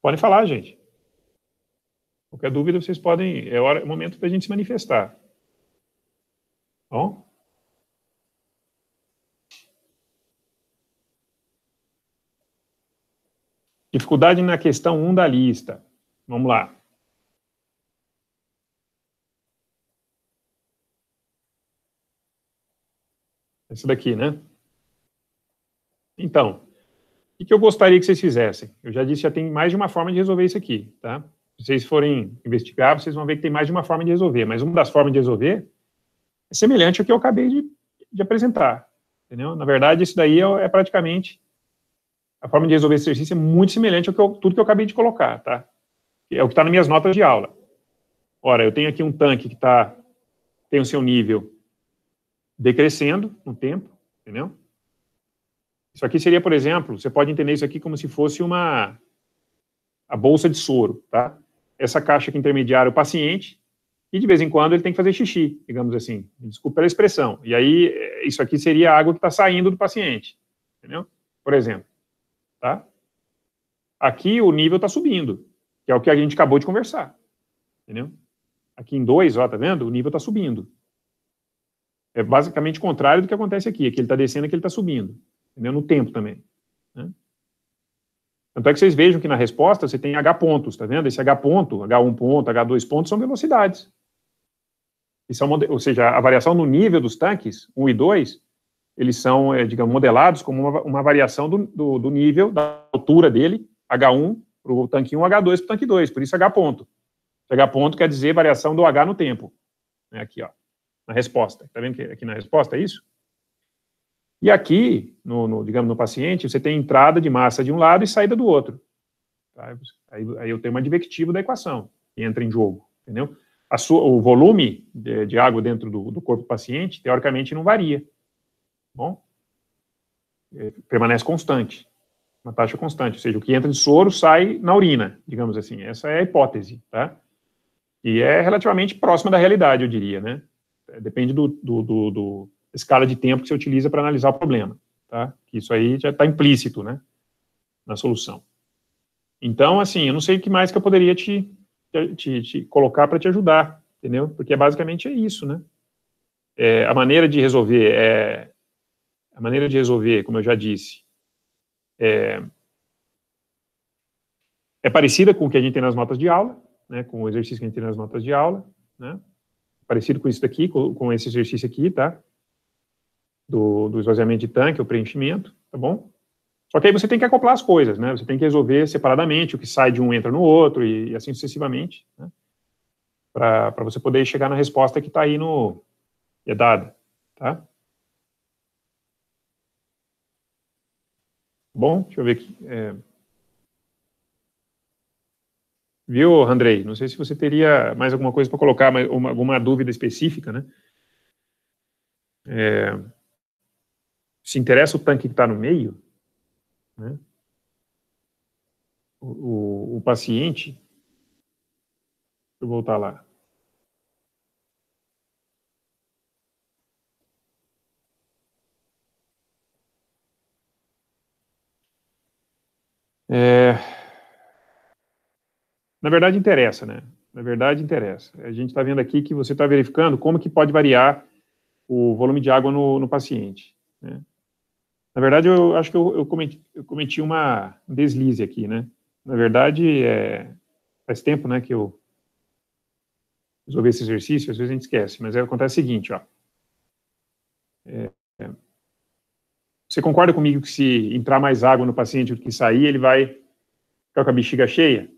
Podem falar, gente. Qualquer dúvida, vocês podem. É hora, é momento da gente se manifestar. Tá bom? Dificuldade na questão 1 da lista. Vamos lá. Essa daqui, né? Então, o que eu gostaria que vocês fizessem? Eu já disse, já tem mais de uma forma de resolver isso aqui, tá? Se vocês forem investigar, vocês vão ver que tem mais de uma forma de resolver, mas uma das formas de resolver é semelhante ao que eu acabei de, de apresentar, entendeu? Na verdade, isso daí é, é, praticamente a forma de resolver esse exercício é muito semelhante ao que eu, tudo que eu acabei de colocar, tá? É o que está nas minhas notas de aula. Ora, eu tenho aqui um tanque que tá, tem o seu nível decrescendo no tempo, entendeu? Isso aqui seria, por exemplo, você pode entender isso aqui como se fosse uma a bolsa de soro, tá? Essa caixa que intermediária o paciente e de vez em quando ele tem que fazer xixi, digamos assim. Desculpa pela expressão. E aí eh, isso aqui seria a água que está saindo do paciente, entendeu? Por exemplo, tá? Aqui o nível está subindo, que é o que a gente acabou de conversar, entendeu? Aqui em 2, ó, tá vendo? O nível está subindo. É basicamente o contrário do que acontece aqui. Aqui ele está descendo, aqui ele está subindo entendeu? no tempo também. Né? Tanto é que vocês vejam que na resposta você tem H pontos, tá vendo? Esse H ponto, H1 ponto, H2 ponto são velocidades. E são, ou seja, a variação no nível dos tanques, 1 e 2, eles são, é, digamos, modelados como uma, uma variação do, do, do, nível, da altura dele, H1 para o tanque 1, H2 para o tanque 2, por isso H ponto. H ponto quer dizer variação do H no tempo. É aqui, ó, na resposta. Está vendo que aqui na resposta é isso? E aqui, no, no, digamos, no paciente, você tem entrada de massa de um lado e saída do outro. Tá? Aí, aí, eu tenho uma advectiva da equação que entra em jogo, entendeu? Sua, o volume de, de, água dentro do, do corpo do paciente, teoricamente, não varia. Bom, é, permanece constante, uma taxa constante, ou seja, o que entra de soro sai na urina, digamos assim. Essa é a hipótese, tá? E é relativamente próxima da realidade, eu diria, né? É, depende do, do, do, do escala de tempo que você utiliza para analisar o problema, tá? Isso aí já está implícito, né, na solução. Então, assim, eu não sei o que mais que eu poderia te, te, te colocar para te ajudar, entendeu? Porque basicamente é isso, né? É, a maneira de resolver é a maneira de resolver, como eu já disse, é, é parecida com o que a gente tem nas notas de aula, né, com o exercício que a gente tem nas notas de aula, né, parecido com isso daqui, com, com esse exercício aqui, tá? do, do esvaziamento de tanque, o preenchimento, tá bom? Só que aí você tem que acoplar as coisas, né? Você tem que resolver separadamente, o que sai de um entra no outro e, e assim sucessivamente, né? Para você poder chegar na resposta que está aí no... é dada, tá? Bom, deixa eu ver aqui. É... Viu, Andrei? Não sei se você teria mais alguma coisa para colocar, mas uma, alguma dúvida específica, né? É se interessa o tanque que está no meio, né? o, o, o paciente, deixa eu voltar lá, É... Na verdade, interessa, né? Na verdade, interessa. A gente está vendo aqui que você está verificando como que pode variar o volume de água no, no paciente. Né? Na verdade, eu acho que eu, eu, cometi, eu cometi uma deslize aqui, né? Na verdade, é, faz tempo, né, que eu resolvi esse exercício, às vezes a gente esquece, mas aí é, acontece o seguinte, ó. É, você concorda comigo que se entrar mais água no paciente do que sair, ele vai ficar com a bexiga cheia?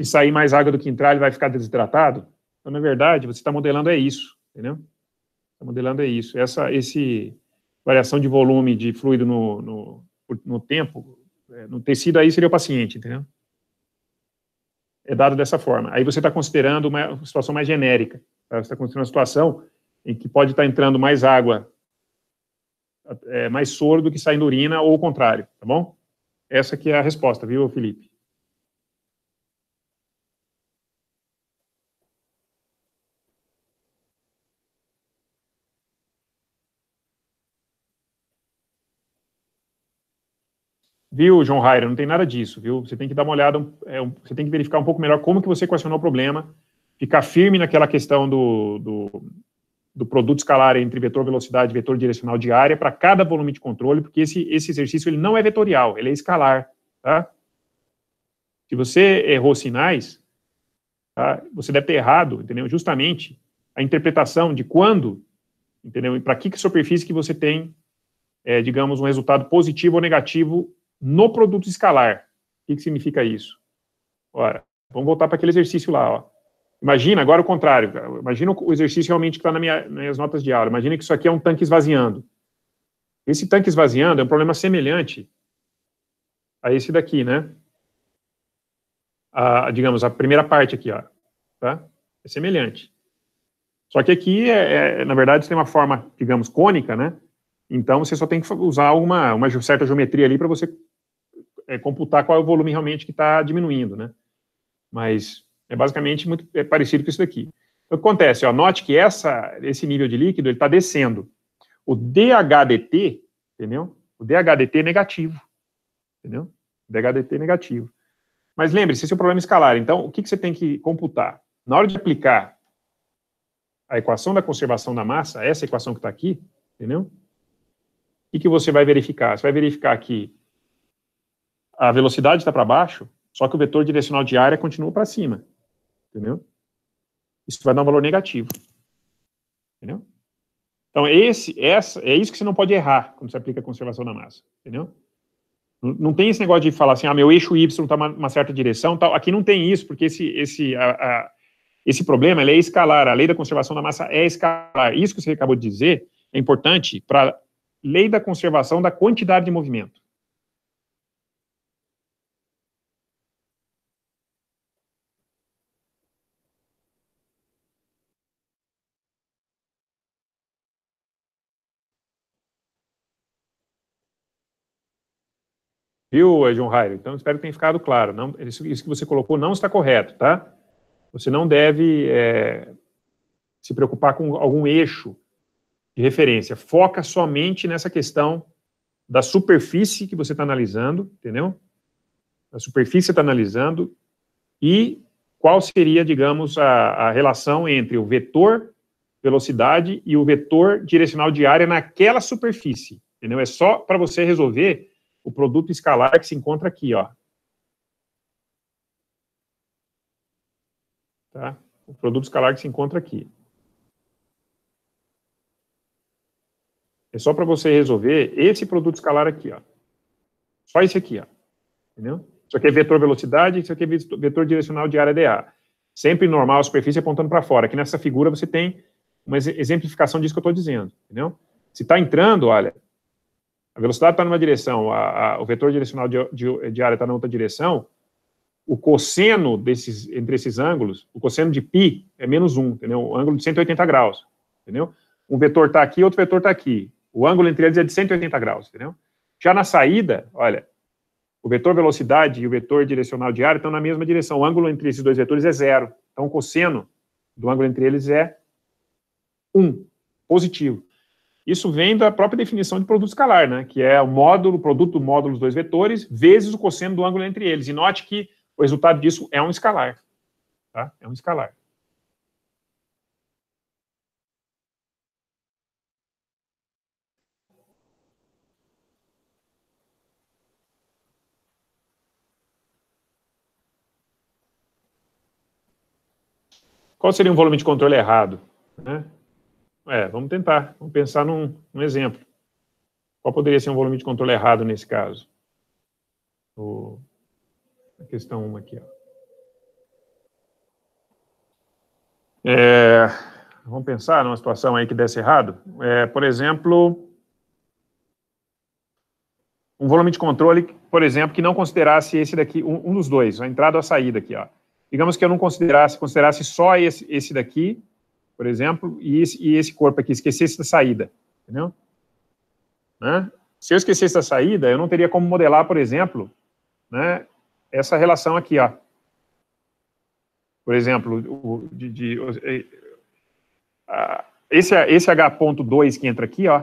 Se sair mais água do que entrar, ele vai ficar desidratado? Então, na verdade, você está modelando é isso, entendeu? Está modelando é isso. Essa, esse variação de volume de fluido no, no, no tempo, é, no tecido, aí seria o paciente, entendeu? É dado dessa forma. Aí você está considerando uma situação mais genérica. Tá? Você está considerando uma situação em que pode estar tá entrando mais água, é, mais soro do que saindo urina, ou o contrário, tá bom? Essa que é a resposta, viu, Felipe? viu, John Ryder, não tem nada disso, viu? Você tem que dar uma olhada, é, você tem que verificar um pouco melhor como que você equacionou o problema, ficar firme naquela questão do, do, do produto escalar entre vetor velocidade e vetor direcional de área para cada volume de controle, porque esse, esse exercício ele não é vetorial, ele é escalar, tá? Se você errou sinais, tá? você deve ter errado, entendeu? Justamente a interpretação de quando, entendeu? E para que, que superfície que você tem, é, digamos, um resultado positivo ou negativo no produto escalar. O que, que significa isso? Ora, vamos voltar para aquele exercício lá. Ó. Imagina, agora o contrário. Imagina o exercício realmente que está na minha, nas minhas notas de aula. Imagina que isso aqui é um tanque esvaziando. Esse tanque esvaziando é um problema semelhante a esse daqui, né? A, digamos, a primeira parte aqui, ó, tá? É semelhante. Só que aqui, é, é, na verdade, tem uma forma, digamos, cônica, né? Então, você só tem que usar uma, uma certa geometria ali para você é, computar qual é o volume realmente que está diminuindo, né? Mas é basicamente muito é parecido com isso daqui. o que acontece? Ó, note que essa, esse nível de líquido está descendo. O DHDT, entendeu? O DHDT é negativo, entendeu? O DHDT é negativo. Mas lembre-se, esse é o problema escalar. Então, o que, que você tem que computar? Na hora de aplicar a equação da conservação da massa, essa equação que está aqui, entendeu? O que, que você vai verificar? Você vai verificar que a velocidade está para baixo, só que o vetor direcional de área continua para cima. Entendeu? Isso vai dar um valor negativo. Entendeu? Então, esse, essa, é isso que você não pode errar quando você aplica a conservação da massa. Entendeu? Não, não tem esse negócio de falar assim, ah, meu eixo Y está uma, uma certa direção, tal. Aqui não tem isso, porque esse, esse, a, a, esse problema é escalar. A lei da conservação da massa é escalar. Isso que você acabou de dizer é importante para lei da conservação da quantidade de movimento. Viu, John Rairo? Então, espero que tenha ficado claro. Não, isso, isso, que você colocou não está correto, tá? Você não deve é, se preocupar com algum eixo de referência. Foca somente nessa questão da superfície que você está analisando, entendeu? A superfície está analisando e qual seria, digamos, a, a, relação entre o vetor velocidade e o vetor direcional de área naquela superfície, entendeu? É só para você resolver o produto escalar que se encontra aqui, ó. Tá? O produto escalar que se encontra aqui. É só para você resolver esse produto escalar aqui, ó. Só esse aqui, ó. Entendeu? Isso aqui é vetor velocidade, isso aqui é vetor direcional de área DA. Sempre normal, a superfície apontando para fora. Aqui nessa figura você tem uma exemplificação disso que eu estou dizendo, entendeu? Se está entrando, olha, a velocidade está numa direção, a, a, o vetor direcional de, de, de área está na outra direção, o cosseno desses, entre esses ângulos, o cosseno de π é menos 1, entendeu? O ângulo de 180 graus, entendeu? Um vetor está aqui, outro vetor está aqui. O ângulo entre eles é de 180 graus, entendeu? Já na saída, olha, o vetor velocidade e o vetor direcional de área estão na mesma direção. O ângulo entre esses dois vetores é zero. Então, o cosseno do ângulo entre eles é 1, positivo. Isso vem da própria definição de produto escalar, né? que é o módulo, produto módulo dos dois vetores, vezes o cosseno do ângulo entre eles. E note que o resultado disso é um escalar. Tá? É um escalar. Qual seria um volume de controle errado? Né? É, vamos tentar. Vamos pensar num, num exemplo. Qual poderia ser um volume de controle errado nesse caso? O, a questão 1 aqui. Ó. É, vamos pensar numa situação aí que desse errado. É, por exemplo, um volume de controle, por exemplo, que não considerasse esse daqui, um, um dos dois, a entrada ou a saída aqui. Ó. Digamos que eu não considerasse, considerasse só esse, esse daqui por exemplo, e esse, e esse corpo aqui esquecesse da saída, entendeu? Né? Se eu esquecesse da saída, eu não teria como modelar, por exemplo, né, essa relação aqui, ó. Por exemplo, o, de, de, o, esse, esse H.2 que entra aqui, ó,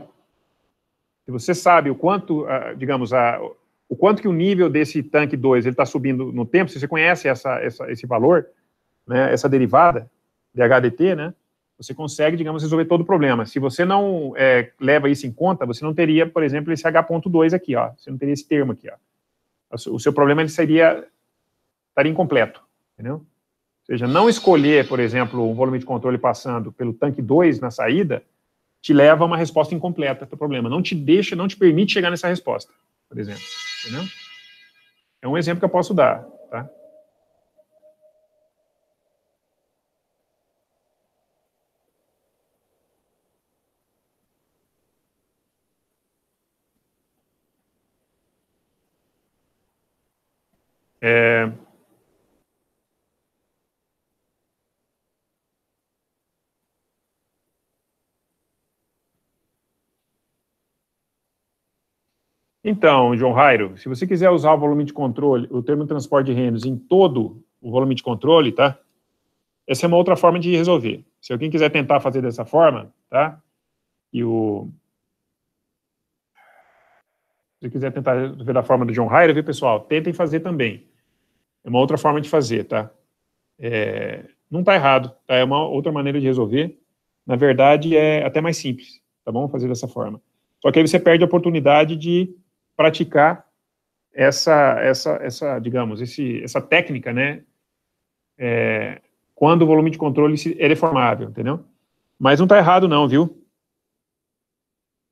se você sabe o quanto, digamos, a, o quanto que o nível desse tanque 2 está subindo no tempo, se você conhece essa, essa, esse valor, né, essa derivada de HDT, né, você consegue, digamos, resolver todo o problema. Se você não é, leva isso em conta, você não teria, por exemplo, esse H.2 aqui, ó. Você não teria esse termo aqui, ó. O seu problema ele seria estaria incompleto, entendeu? Ou seja, não escolher, por exemplo, um volume de controle passando pelo tanque 2 na saída, te leva a uma resposta incompleta para o problema. Não te deixa, não te permite chegar nessa resposta, por exemplo. Entendeu? É um exemplo que eu posso dar, tá? É... Então, João Rairo, se você quiser usar o volume de controle, o termo transporte de rendas em todo o volume de controle, tá? Essa é uma outra forma de resolver. Se alguém quiser tentar fazer dessa forma, tá? E o... Se quiser tentar ver da forma do John Rairo, viu, pessoal? Tentem fazer também. É uma outra forma de fazer, tá? É, não está errado, tá? É uma outra maneira de resolver. Na verdade, é até mais simples, tá bom? Fazer dessa forma. Só que aí você perde a oportunidade de praticar essa, essa, essa digamos, esse, essa técnica, né? É, quando o volume de controle é deformável, entendeu? Mas não está errado não, viu?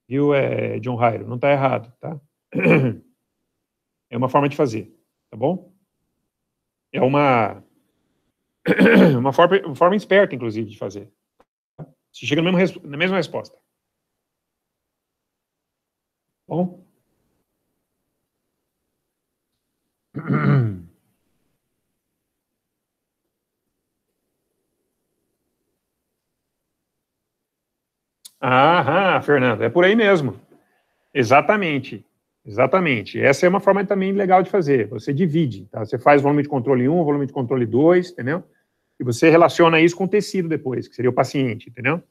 Viu, é, John Rairo? Não está errado, tá? É uma forma de fazer, tá bom? é uma, uma forma, uma forma esperta, inclusive, de fazer. Se chega mesmo, na mesma resposta. Bom? Aham, Fernando, é por aí mesmo. Exatamente. Exatamente. Essa é uma forma também legal de fazer. Você divide, tá? Você faz volume de controle 1, volume de controle 2, entendeu? E você relaciona isso com o tecido depois, que seria o paciente, entendeu?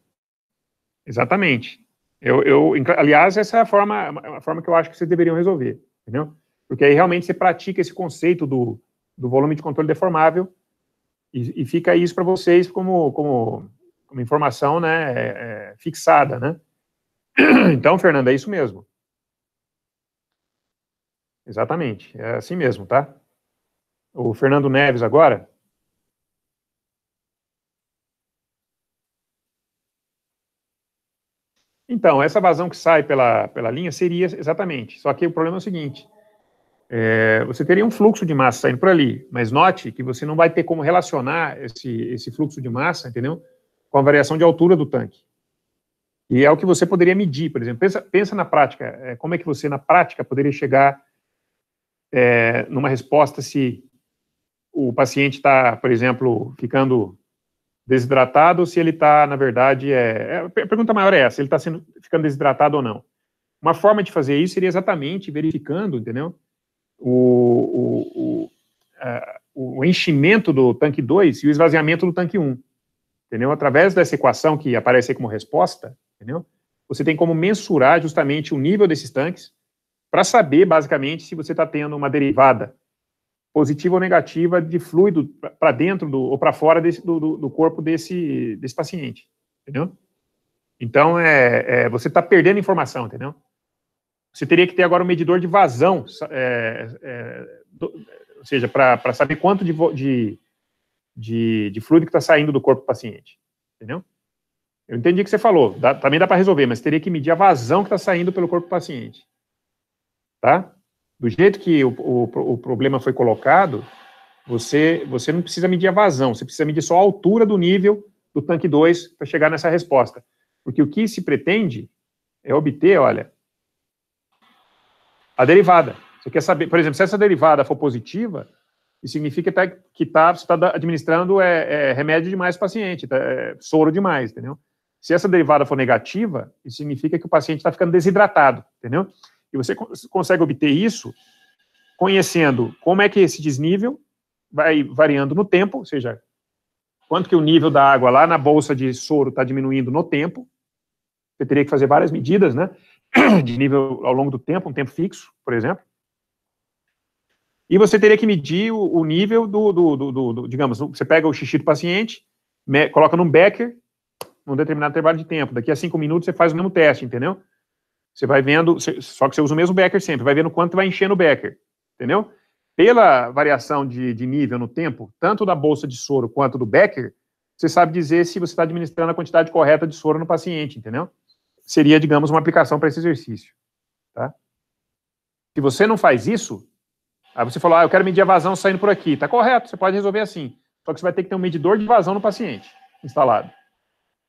Exatamente. Eu, eu, aliás, essa é a forma, a forma que eu acho que vocês deveriam resolver, entendeu? Porque aí realmente você pratica esse conceito do, do volume de controle deformável e, e fica isso para vocês como, como, como, informação né, é, é, fixada, né? Então, Fernanda, é isso mesmo. Exatamente, é assim mesmo, tá? O Fernando Neves agora. Então, essa vazão que sai pela, pela linha seria exatamente. Só que o problema é o seguinte: é, você teria um fluxo de massa saindo por ali, mas note que você não vai ter como relacionar esse, esse fluxo de massa, entendeu? Com a variação de altura do tanque. E é o que você poderia medir, por exemplo. Pensa, pensa na prática, é, como é que você, na prática, poderia chegar é, numa resposta se o paciente está, por exemplo, ficando desidratado ou se ele está, na verdade, é, é a pergunta maior é essa, ele está ficando desidratado ou não. Uma forma de fazer isso seria exatamente verificando, entendeu, o, o, o, o enchimento do tanque 2 e o esvaziamento do tanque 1. Um, entendeu? Através dessa equação que aparece como resposta, entendeu, você tem como mensurar justamente o nível desses tanques, para saber, basicamente, se você está tendo uma derivada positiva ou negativa de fluido para dentro do, ou para fora desse, do, do, corpo desse, desse paciente, entendeu? Então, é, é você está perdendo informação, entendeu? Você teria que ter agora um medidor de vazão, é, é, do, ou seja, para saber quanto de, de, de, de fluido que está saindo do corpo do paciente, entendeu? Eu entendi o que você falou, dá, também dá para resolver, mas teria que medir a vazão que está saindo pelo corpo do paciente tá? Do jeito que o, o, o problema foi colocado, você, você não precisa medir a vazão, você precisa medir só a altura do nível do tanque 2 para chegar nessa resposta. Porque o que se pretende é obter, olha, a derivada. Você quer saber, por exemplo, se essa derivada for positiva, isso significa que tá, tá você está administrando é, é, remédio demais para o paciente, tá, é, soro demais, entendeu? Se essa derivada for negativa, isso significa que o paciente está ficando desidratado, entendeu? E você consegue obter isso conhecendo como é que esse desnível vai variando no tempo, ou seja, quanto que o nível da água lá na bolsa de soro está diminuindo no tempo. Você teria que fazer várias medidas, né? De nível ao longo do tempo, um tempo fixo, por exemplo. E você teria que medir o, o nível do, do, do, do, digamos, você pega o xixi do paciente, me, coloca num becker, num determinado intervalo de tempo. Daqui a cinco minutos você faz o mesmo teste, entendeu? Você vai vendo, só que você usa o mesmo backer sempre, vai vendo quanto vai enchendo o backer, entendeu? Pela variação de, de nível no tempo, tanto da bolsa de soro quanto do backer, você sabe dizer se você está administrando a quantidade correta de soro no paciente, entendeu? Seria, digamos, uma aplicação para esse exercício, tá? Se você não faz isso, aí você falou, ah, eu quero medir a vazão saindo por aqui. Tá correto, você pode resolver assim. Só que você vai ter que ter um medidor de vazão no paciente instalado.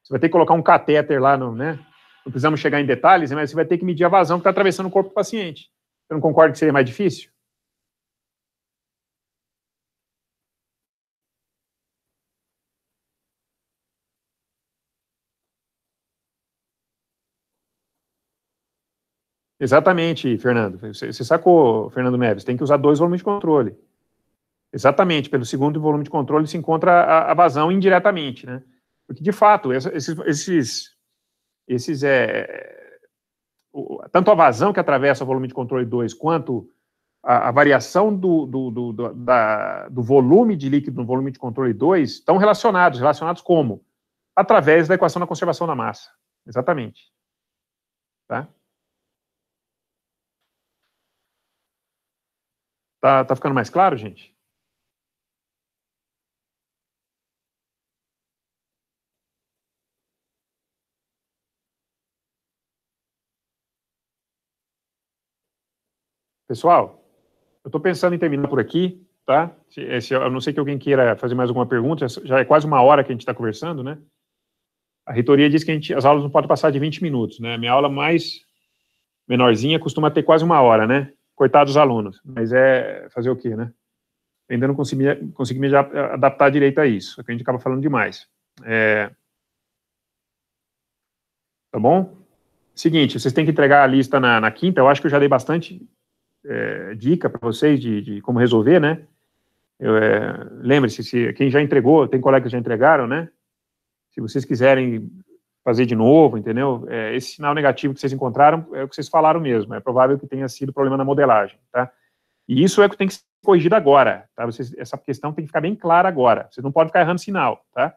Você vai ter que colocar um catéter lá no, né? não precisamos chegar em detalhes, mas você vai ter que medir a vazão que está atravessando o corpo do paciente. Você não concorda que seria mais difícil? Exatamente, Fernando. Você sacou, Fernando Neves, tem que usar dois volumes de controle. Exatamente, pelo segundo volume de controle se encontra a, a vazão indiretamente, né? Porque, de fato, esses, esses esses é, tanto a vazão que atravessa o volume de controle 2 quanto a, a variação do, do, do, do, da, do volume de líquido no volume de controle 2 estão relacionados. Relacionados como? Através da equação da conservação da massa. Exatamente. Tá? Tá, tá ficando mais claro, gente? Pessoal, eu estou pensando em terminar por aqui, tá? Se, é, se, eu não sei que alguém queira fazer mais alguma pergunta, já é quase uma hora que a gente está conversando, né? A reitoria diz que a gente, as aulas não podem passar de 20 minutos, né? Minha aula mais menorzinha costuma ter quase uma hora, né? Coitados dos alunos, mas é fazer o quê, né? Ainda não consegui, consegui me adaptar direito a isso, é que a gente acaba falando demais. É... Tá bom? Seguinte, vocês têm que entregar a lista na, na, quinta. Eu acho que eu já dei bastante é, dica para vocês de, de, como resolver, né? É, Lembre-se, se, quem já entregou, tem colegas que já entregaram, né? Se vocês quiserem fazer de novo, entendeu? É, esse sinal negativo que vocês encontraram é o que vocês falaram mesmo. É provável que tenha sido problema na modelagem, tá? E isso é o que tem que ser corrigido agora, tá? Vocês, essa questão tem que ficar bem clara agora. Vocês não podem ficar errando sinal, tá?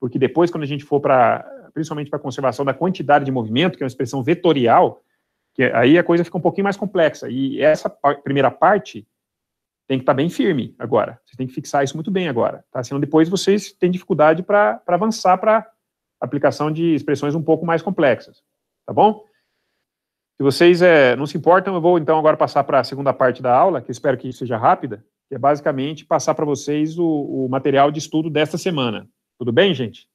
Porque depois, quando a gente for para, principalmente para a conservação da quantidade de movimento, que é uma expressão vetorial, que aí a coisa fica um pouquinho mais complexa. E essa primeira parte tem que estar tá bem firme agora. Você tem que fixar isso muito bem agora, tá? Senão depois vocês têm dificuldade para avançar para aplicação de expressões um pouco mais complexas, tá bom? Se vocês é, não se importam, eu vou então agora passar para a segunda parte da aula, que espero que seja rápida, que é basicamente passar para vocês o, o material de estudo desta semana. Tudo bem, gente?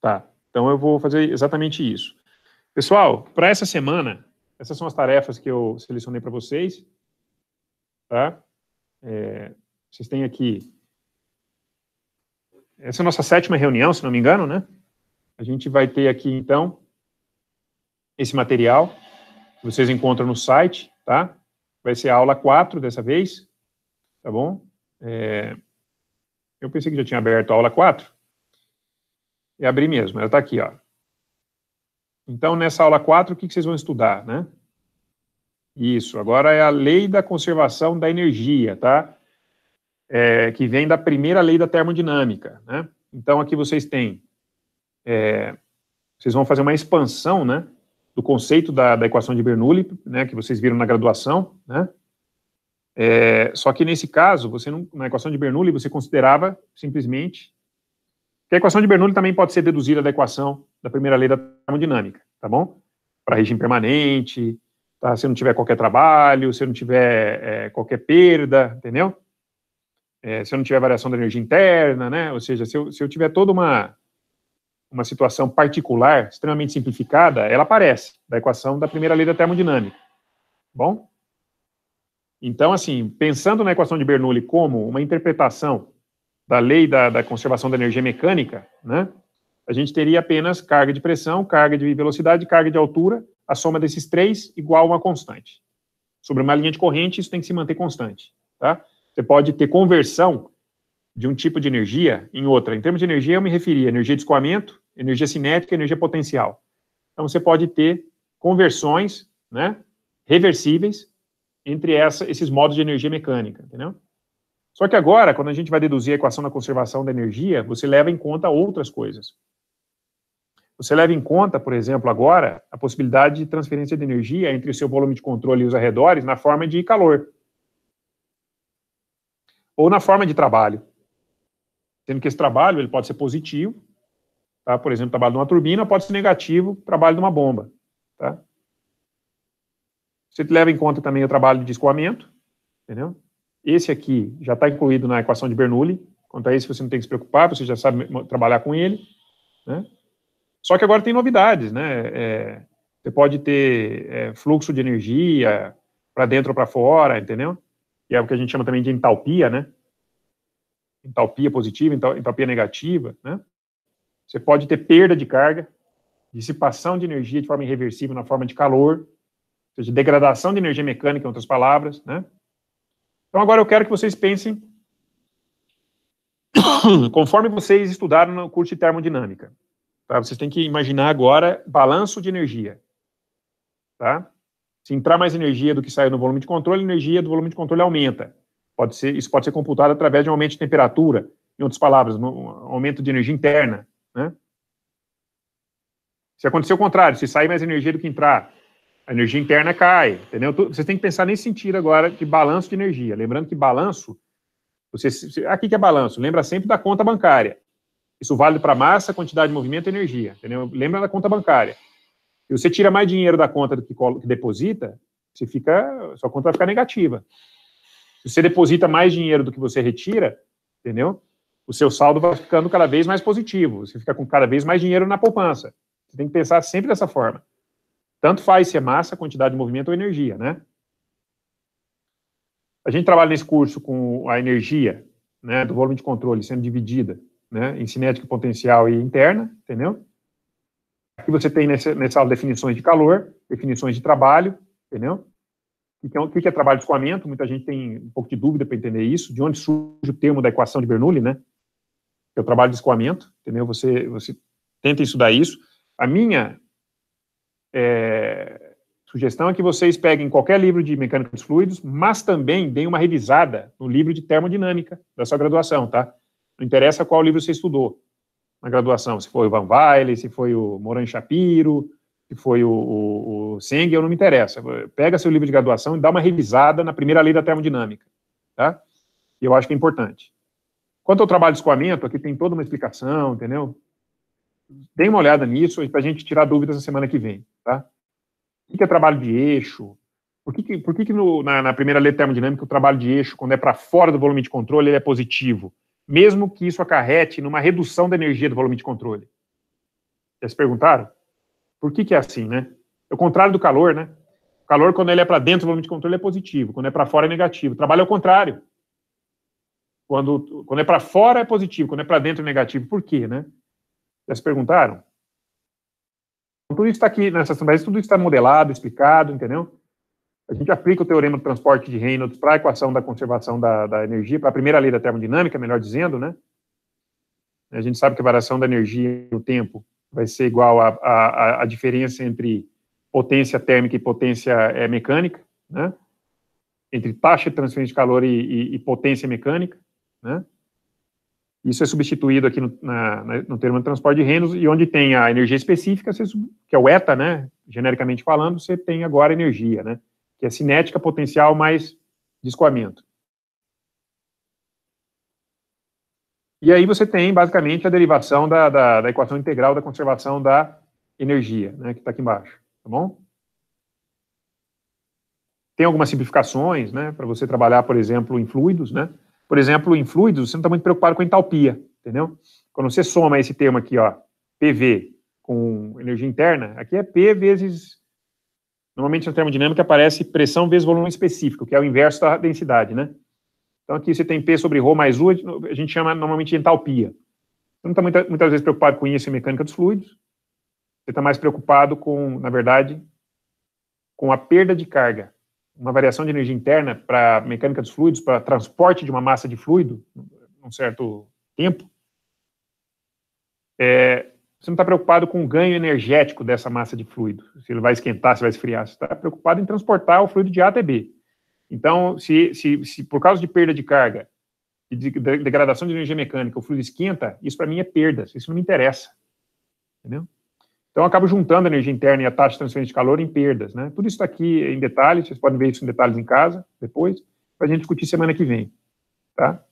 Tá. Então eu vou fazer exatamente isso. Pessoal, para essa semana, essas são as tarefas que eu selecionei para vocês. Tá? É, vocês têm aqui. Essa é a nossa sétima reunião, se não me engano, né? A gente vai ter aqui, então, esse material que vocês encontram no site, tá? Vai ser a aula 4 dessa vez, tá bom? É, eu pensei que já tinha aberto a aula 4, é abrir mesmo. Ela está aqui, ó. Então, nessa aula 4, o que, que vocês vão estudar, né? Isso, agora é a lei da conservação da energia, tá? É, que vem da primeira lei da termodinâmica, né? Então, aqui vocês têm, é, vocês vão fazer uma expansão, né? Do conceito da, da equação de Bernoulli, né? Que vocês viram na graduação, né? É, só que nesse caso, você não, na equação de Bernoulli, você considerava simplesmente que a equação de Bernoulli também pode ser deduzida da equação da primeira lei da termodinâmica, tá bom? Para regime permanente, tá? se não tiver qualquer trabalho, se não tiver é, qualquer perda, entendeu? É, se eu não tiver variação da energia interna, né? Ou seja, se eu, se eu tiver toda uma, uma situação particular, extremamente simplificada, ela aparece da equação da primeira lei da termodinâmica. Tá bom? Então, assim, pensando na equação de Bernoulli como uma interpretação da lei da, da conservação da energia mecânica, né, a gente teria apenas carga de pressão, carga de velocidade, carga de altura, a soma desses três igual a uma constante. Sobre uma linha de corrente, isso tem que se manter constante. Tá? Você pode ter conversão de um tipo de energia em outra. Em termos de energia, eu me referia a energia de escoamento, energia cinética, energia potencial. Então, você pode ter conversões né, reversíveis entre essa, esses modos de energia mecânica, entendeu? Só que agora, quando a gente vai deduzir a equação da conservação da energia, você leva em conta outras coisas. Você leva em conta, por exemplo, agora, a possibilidade de transferência de energia entre o seu volume de controle e os arredores na forma de calor. Ou na forma de trabalho. Sendo que esse trabalho ele pode ser positivo, tá? por exemplo, trabalho de uma turbina, pode ser negativo, trabalho de uma bomba. Tá? Você leva em conta também o trabalho de escoamento, entendeu? Esse aqui já está incluído na equação de Bernoulli. Quanto a esse, você não tem que se preocupar, você já sabe trabalhar com ele. Né? Só que agora tem novidades, né? É, você pode ter é, fluxo de energia para dentro ou para fora, entendeu? E é o que a gente chama também de entalpia, né? Entalpia positiva, entalpia negativa, né? Você pode ter perda de carga, dissipação de energia de forma irreversível na forma de calor, ou seja, degradação de energia mecânica, em outras palavras, né? Então agora eu quero que vocês pensem conforme vocês estudaram no curso de termodinâmica. Tá? Vocês têm que imaginar agora balanço de energia. Tá? Se entrar mais energia do que sai no volume de controle, a energia do volume de controle aumenta. Pode ser, isso pode ser computado através de um aumento de temperatura, em outras palavras, um aumento de energia interna. Né? Se acontecer o contrário, se sair mais energia do que entrar, a energia interna cai, entendeu? Você tem que pensar nesse sentido agora de balanço de energia. Lembrando que balanço, você, aqui que é balanço, lembra sempre da conta bancária. Isso vale para massa, quantidade de movimento e energia, entendeu? Lembra da conta bancária. E você tira mais dinheiro da conta do que, que deposita, você fica, sua conta vai ficar negativa. Se você deposita mais dinheiro do que você retira, entendeu? O seu saldo vai ficando cada vez mais positivo. Você fica com cada vez mais dinheiro na poupança. Você tem que pensar sempre dessa forma. Tanto faz se é massa, quantidade de movimento ou energia, né? A gente trabalha nesse curso com a energia né, do volume de controle sendo dividida né, em cinética potencial e interna, entendeu? Aqui você tem nessa, nessa aula definições de calor, definições de trabalho, entendeu? O que, é, o que é trabalho de escoamento? Muita gente tem um pouco de dúvida para entender isso. De onde surge o termo da equação de Bernoulli, né? Que é o trabalho de escoamento, entendeu? Você, você tenta estudar isso. A minha é, sugestão é que vocês peguem qualquer livro de mecânica dos fluidos, mas também deem uma revisada no livro de termodinâmica da sua graduação, tá? Não interessa qual livro você estudou na graduação, se foi o Van Weil, se foi o Moran Shapiro, se foi o, o, o Seng, eu não me interessa. Pega seu livro de graduação e dá uma revisada na primeira lei da termodinâmica, tá? Eu acho que é importante. Quanto ao trabalho de escoamento, aqui tem toda uma explicação, entendeu? Dê uma olhada nisso para a gente tirar dúvidas na semana que vem, tá? O que é trabalho de eixo? Por que, que por que, que no, na, na, primeira lei termodinâmica o trabalho de eixo, quando é para fora do volume de controle, ele é positivo? Mesmo que isso acarrete numa redução da energia do volume de controle. Já se perguntaram? Por que, que é assim, né? É o contrário do calor, né? O calor, quando ele é para dentro do volume de controle, é positivo. Quando é para fora, é negativo. O trabalho é o contrário. Quando, quando é para fora, é positivo. Quando é para dentro, é negativo. Por quê, né? Já se perguntaram? Então, tudo isso está aqui nessa assembleia, tudo isso está modelado, explicado, entendeu? A gente aplica o teorema do transporte de Reynolds para a equação da conservação da, da energia, para a primeira lei da termodinâmica, melhor dizendo, né? A gente sabe que a variação da energia no tempo vai ser igual à diferença entre potência térmica e potência é, mecânica, né? Entre taxa de transferência de calor e, e, e potência mecânica, né? Isso é substituído aqui no, na, no termo de transporte de renos, e onde tem a energia específica, que é o eta, né, genericamente falando, você tem agora energia, né, que é cinética potencial mais descoamento. E aí você tem, basicamente, a derivação da, da, da equação integral da conservação da energia, né, que está aqui embaixo, tá bom? Tem algumas simplificações, né, para você trabalhar, por exemplo, em fluidos, né, por exemplo, em fluidos, você não está muito preocupado com entalpia, entendeu? Quando você soma esse termo aqui, ó, PV, com energia interna, aqui é P vezes. Normalmente na é termodinâmica aparece pressão vezes volume específico, que é o inverso da densidade, né? Então aqui você tem P sobre Rho mais U, a gente chama normalmente de entalpia. Você não está muita, muitas vezes preocupado com isso em mecânica dos fluidos. Você está mais preocupado com, na verdade, com a perda de carga uma variação de energia interna para mecânica dos fluidos, para transporte de uma massa de fluido, num certo tempo, é, você não está preocupado com o ganho energético dessa massa de fluido, se ele vai esquentar, se vai esfriar, você está preocupado em transportar o fluido de A até B. Então, se, se, se por causa de perda de carga e de, de, degradação de energia mecânica o fluido esquenta, isso para mim é perda, isso não me interessa. Entendeu? Então, acaba juntando a energia interna e a taxa de transferência de calor em perdas. Né? Tudo isso está aqui em detalhes, vocês podem ver isso em detalhes em casa, depois, para a gente discutir semana que vem. Tá?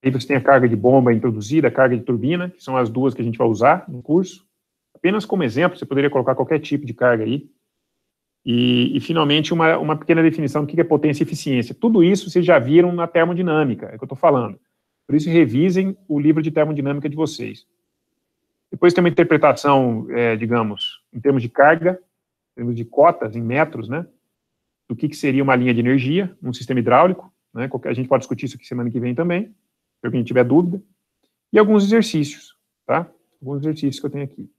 Aí você tem a carga de bomba introduzida, a carga de turbina, que são as duas que a gente vai usar no curso. Apenas como exemplo, você poderia colocar qualquer tipo de carga aí. E, e finalmente, uma, uma pequena definição do que é potência e eficiência. Tudo isso vocês já viram na termodinâmica, é o que eu estou falando. Por isso, revisem o livro de termodinâmica de vocês. Depois tem uma interpretação, é, digamos, em termos de carga, em termos de cotas, em metros, né? Do que, que seria uma linha de energia, um sistema hidráulico, né? Qualquer, a gente pode discutir isso aqui semana que vem também, se alguém tiver dúvida. E alguns exercícios, tá? Alguns exercícios que eu tenho aqui, tá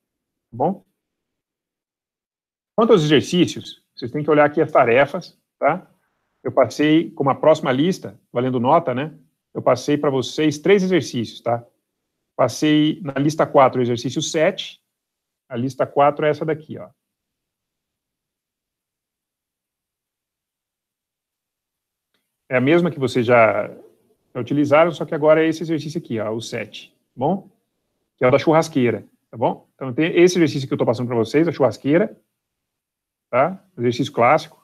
bom? Quanto aos exercícios, vocês têm que olhar aqui as tarefas, tá? Eu passei, como a próxima lista, valendo nota, né? Eu passei para vocês três exercícios, tá? Passei na lista 4, exercício 7. A lista 4 é essa daqui, ó. É a mesma que vocês já utilizaram, só que agora é esse exercício aqui, ó, o 7, tá bom? Que é o da churrasqueira, tá bom? Então tem esse exercício que eu estou passando para vocês, a churrasqueira, tá? Exercício clássico.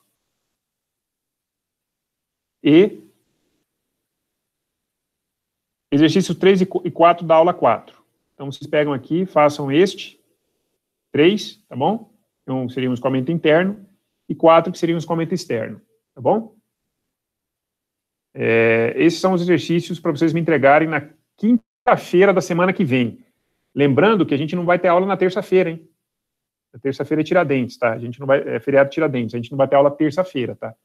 E Exercício 3 e 4 da aula 4. Então, vocês pegam aqui, façam este, 3, tá bom? Um então, seria um escoamento interno, e 4, que seria um escoamento externo, tá bom? É, esses são os exercícios para vocês me entregarem na quinta-feira da semana que vem. Lembrando que a gente não vai ter aula na terça-feira, hein? Na terça-feira é Tiradentes, tá? A gente não vai é feriado Tiradentes, a gente não vai ter aula terça-feira, tá?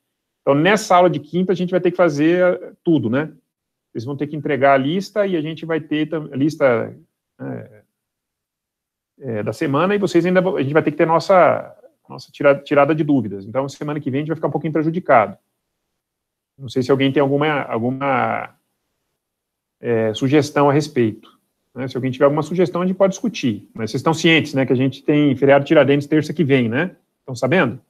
Então nessa aula de quinta a gente vai ter que fazer tudo, né? eles vão ter que entregar a lista e a gente vai ter a lista é, é, da semana e vocês ainda a gente vai ter que ter nossa nossa tirada, tirada de dúvidas. Então semana que vem a gente vai ficar um pouquinho prejudicado. Não sei se alguém tem alguma alguma é, sugestão a respeito. Né? Se alguém tiver alguma sugestão, a gente pode discutir. Mas vocês estão cientes, né, que a gente tem feriado Tiradentes terça que vem, né? Estão sabendo?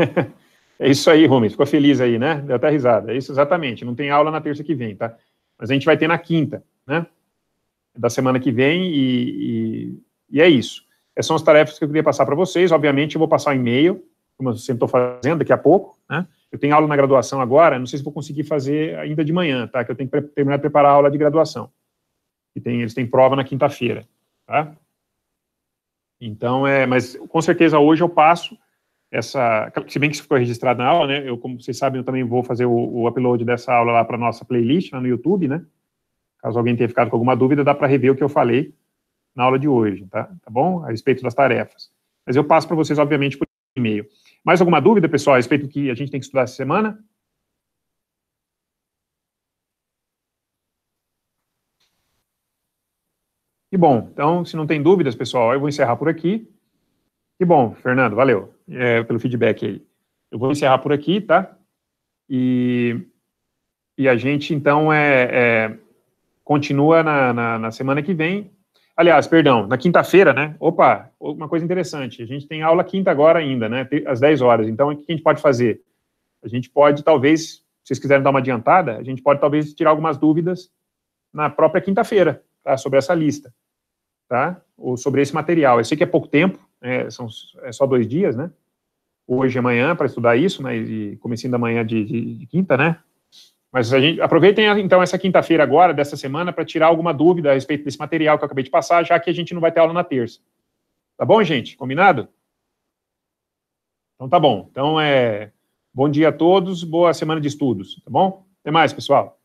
é isso aí, Rumi. Ficou feliz aí, né? Deu até risada. É isso exatamente. Não tem aula na terça que vem, tá? Mas a gente vai ter na quinta, né? É da semana que vem e, e, e é isso. Essas são as tarefas que eu queria passar para vocês. Obviamente, eu vou passar o e-mail, como eu sempre estou fazendo daqui a pouco, né? Eu tenho aula na graduação agora, não sei se vou conseguir fazer ainda de manhã, tá? Que eu tenho que terminar de preparar a aula de graduação. E tem, eles têm prova na quinta-feira, tá? Então, é, mas com certeza hoje eu passo essa, se bem que isso ficou registrado na aula, né? Eu, como vocês sabem, eu também vou fazer o, o upload dessa aula lá para nossa playlist lá no YouTube, né? Caso alguém tenha ficado com alguma dúvida, dá para rever o que eu falei na aula de hoje, tá? Tá bom? A respeito das tarefas. Mas eu passo para vocês, obviamente, por e-mail. Mais alguma dúvida, pessoal, a respeito do que a gente tem que estudar essa semana? E bom, então, se não tem dúvidas, pessoal, eu vou encerrar por aqui. Que bom, Fernando, valeu é, pelo feedback aí. Eu vou encerrar por aqui, tá? E, e a gente, então, é, é continua na, na, na, semana que vem. Aliás, perdão, na quinta-feira, né? Opa, uma coisa interessante. A gente tem aula quinta agora ainda, né? Às 10 horas. Então, o que a gente pode fazer? A gente pode, talvez, se vocês quiserem dar uma adiantada, a gente pode, talvez, tirar algumas dúvidas na própria quinta-feira, tá? Sobre essa lista, tá? Ou sobre esse material. Eu sei que é pouco tempo, é, são é só dois dias, né? Hoje e amanhã para estudar isso, né? comecinho da manhã de, de, de quinta, né? Mas a gente, aproveitem então essa quinta-feira agora, dessa semana, para tirar alguma dúvida a respeito desse material que eu acabei de passar, já que a gente não vai ter aula na terça. Tá bom, gente? Combinado? Então tá bom. Então é. Bom dia a todos, boa semana de estudos, tá bom? Até mais, pessoal.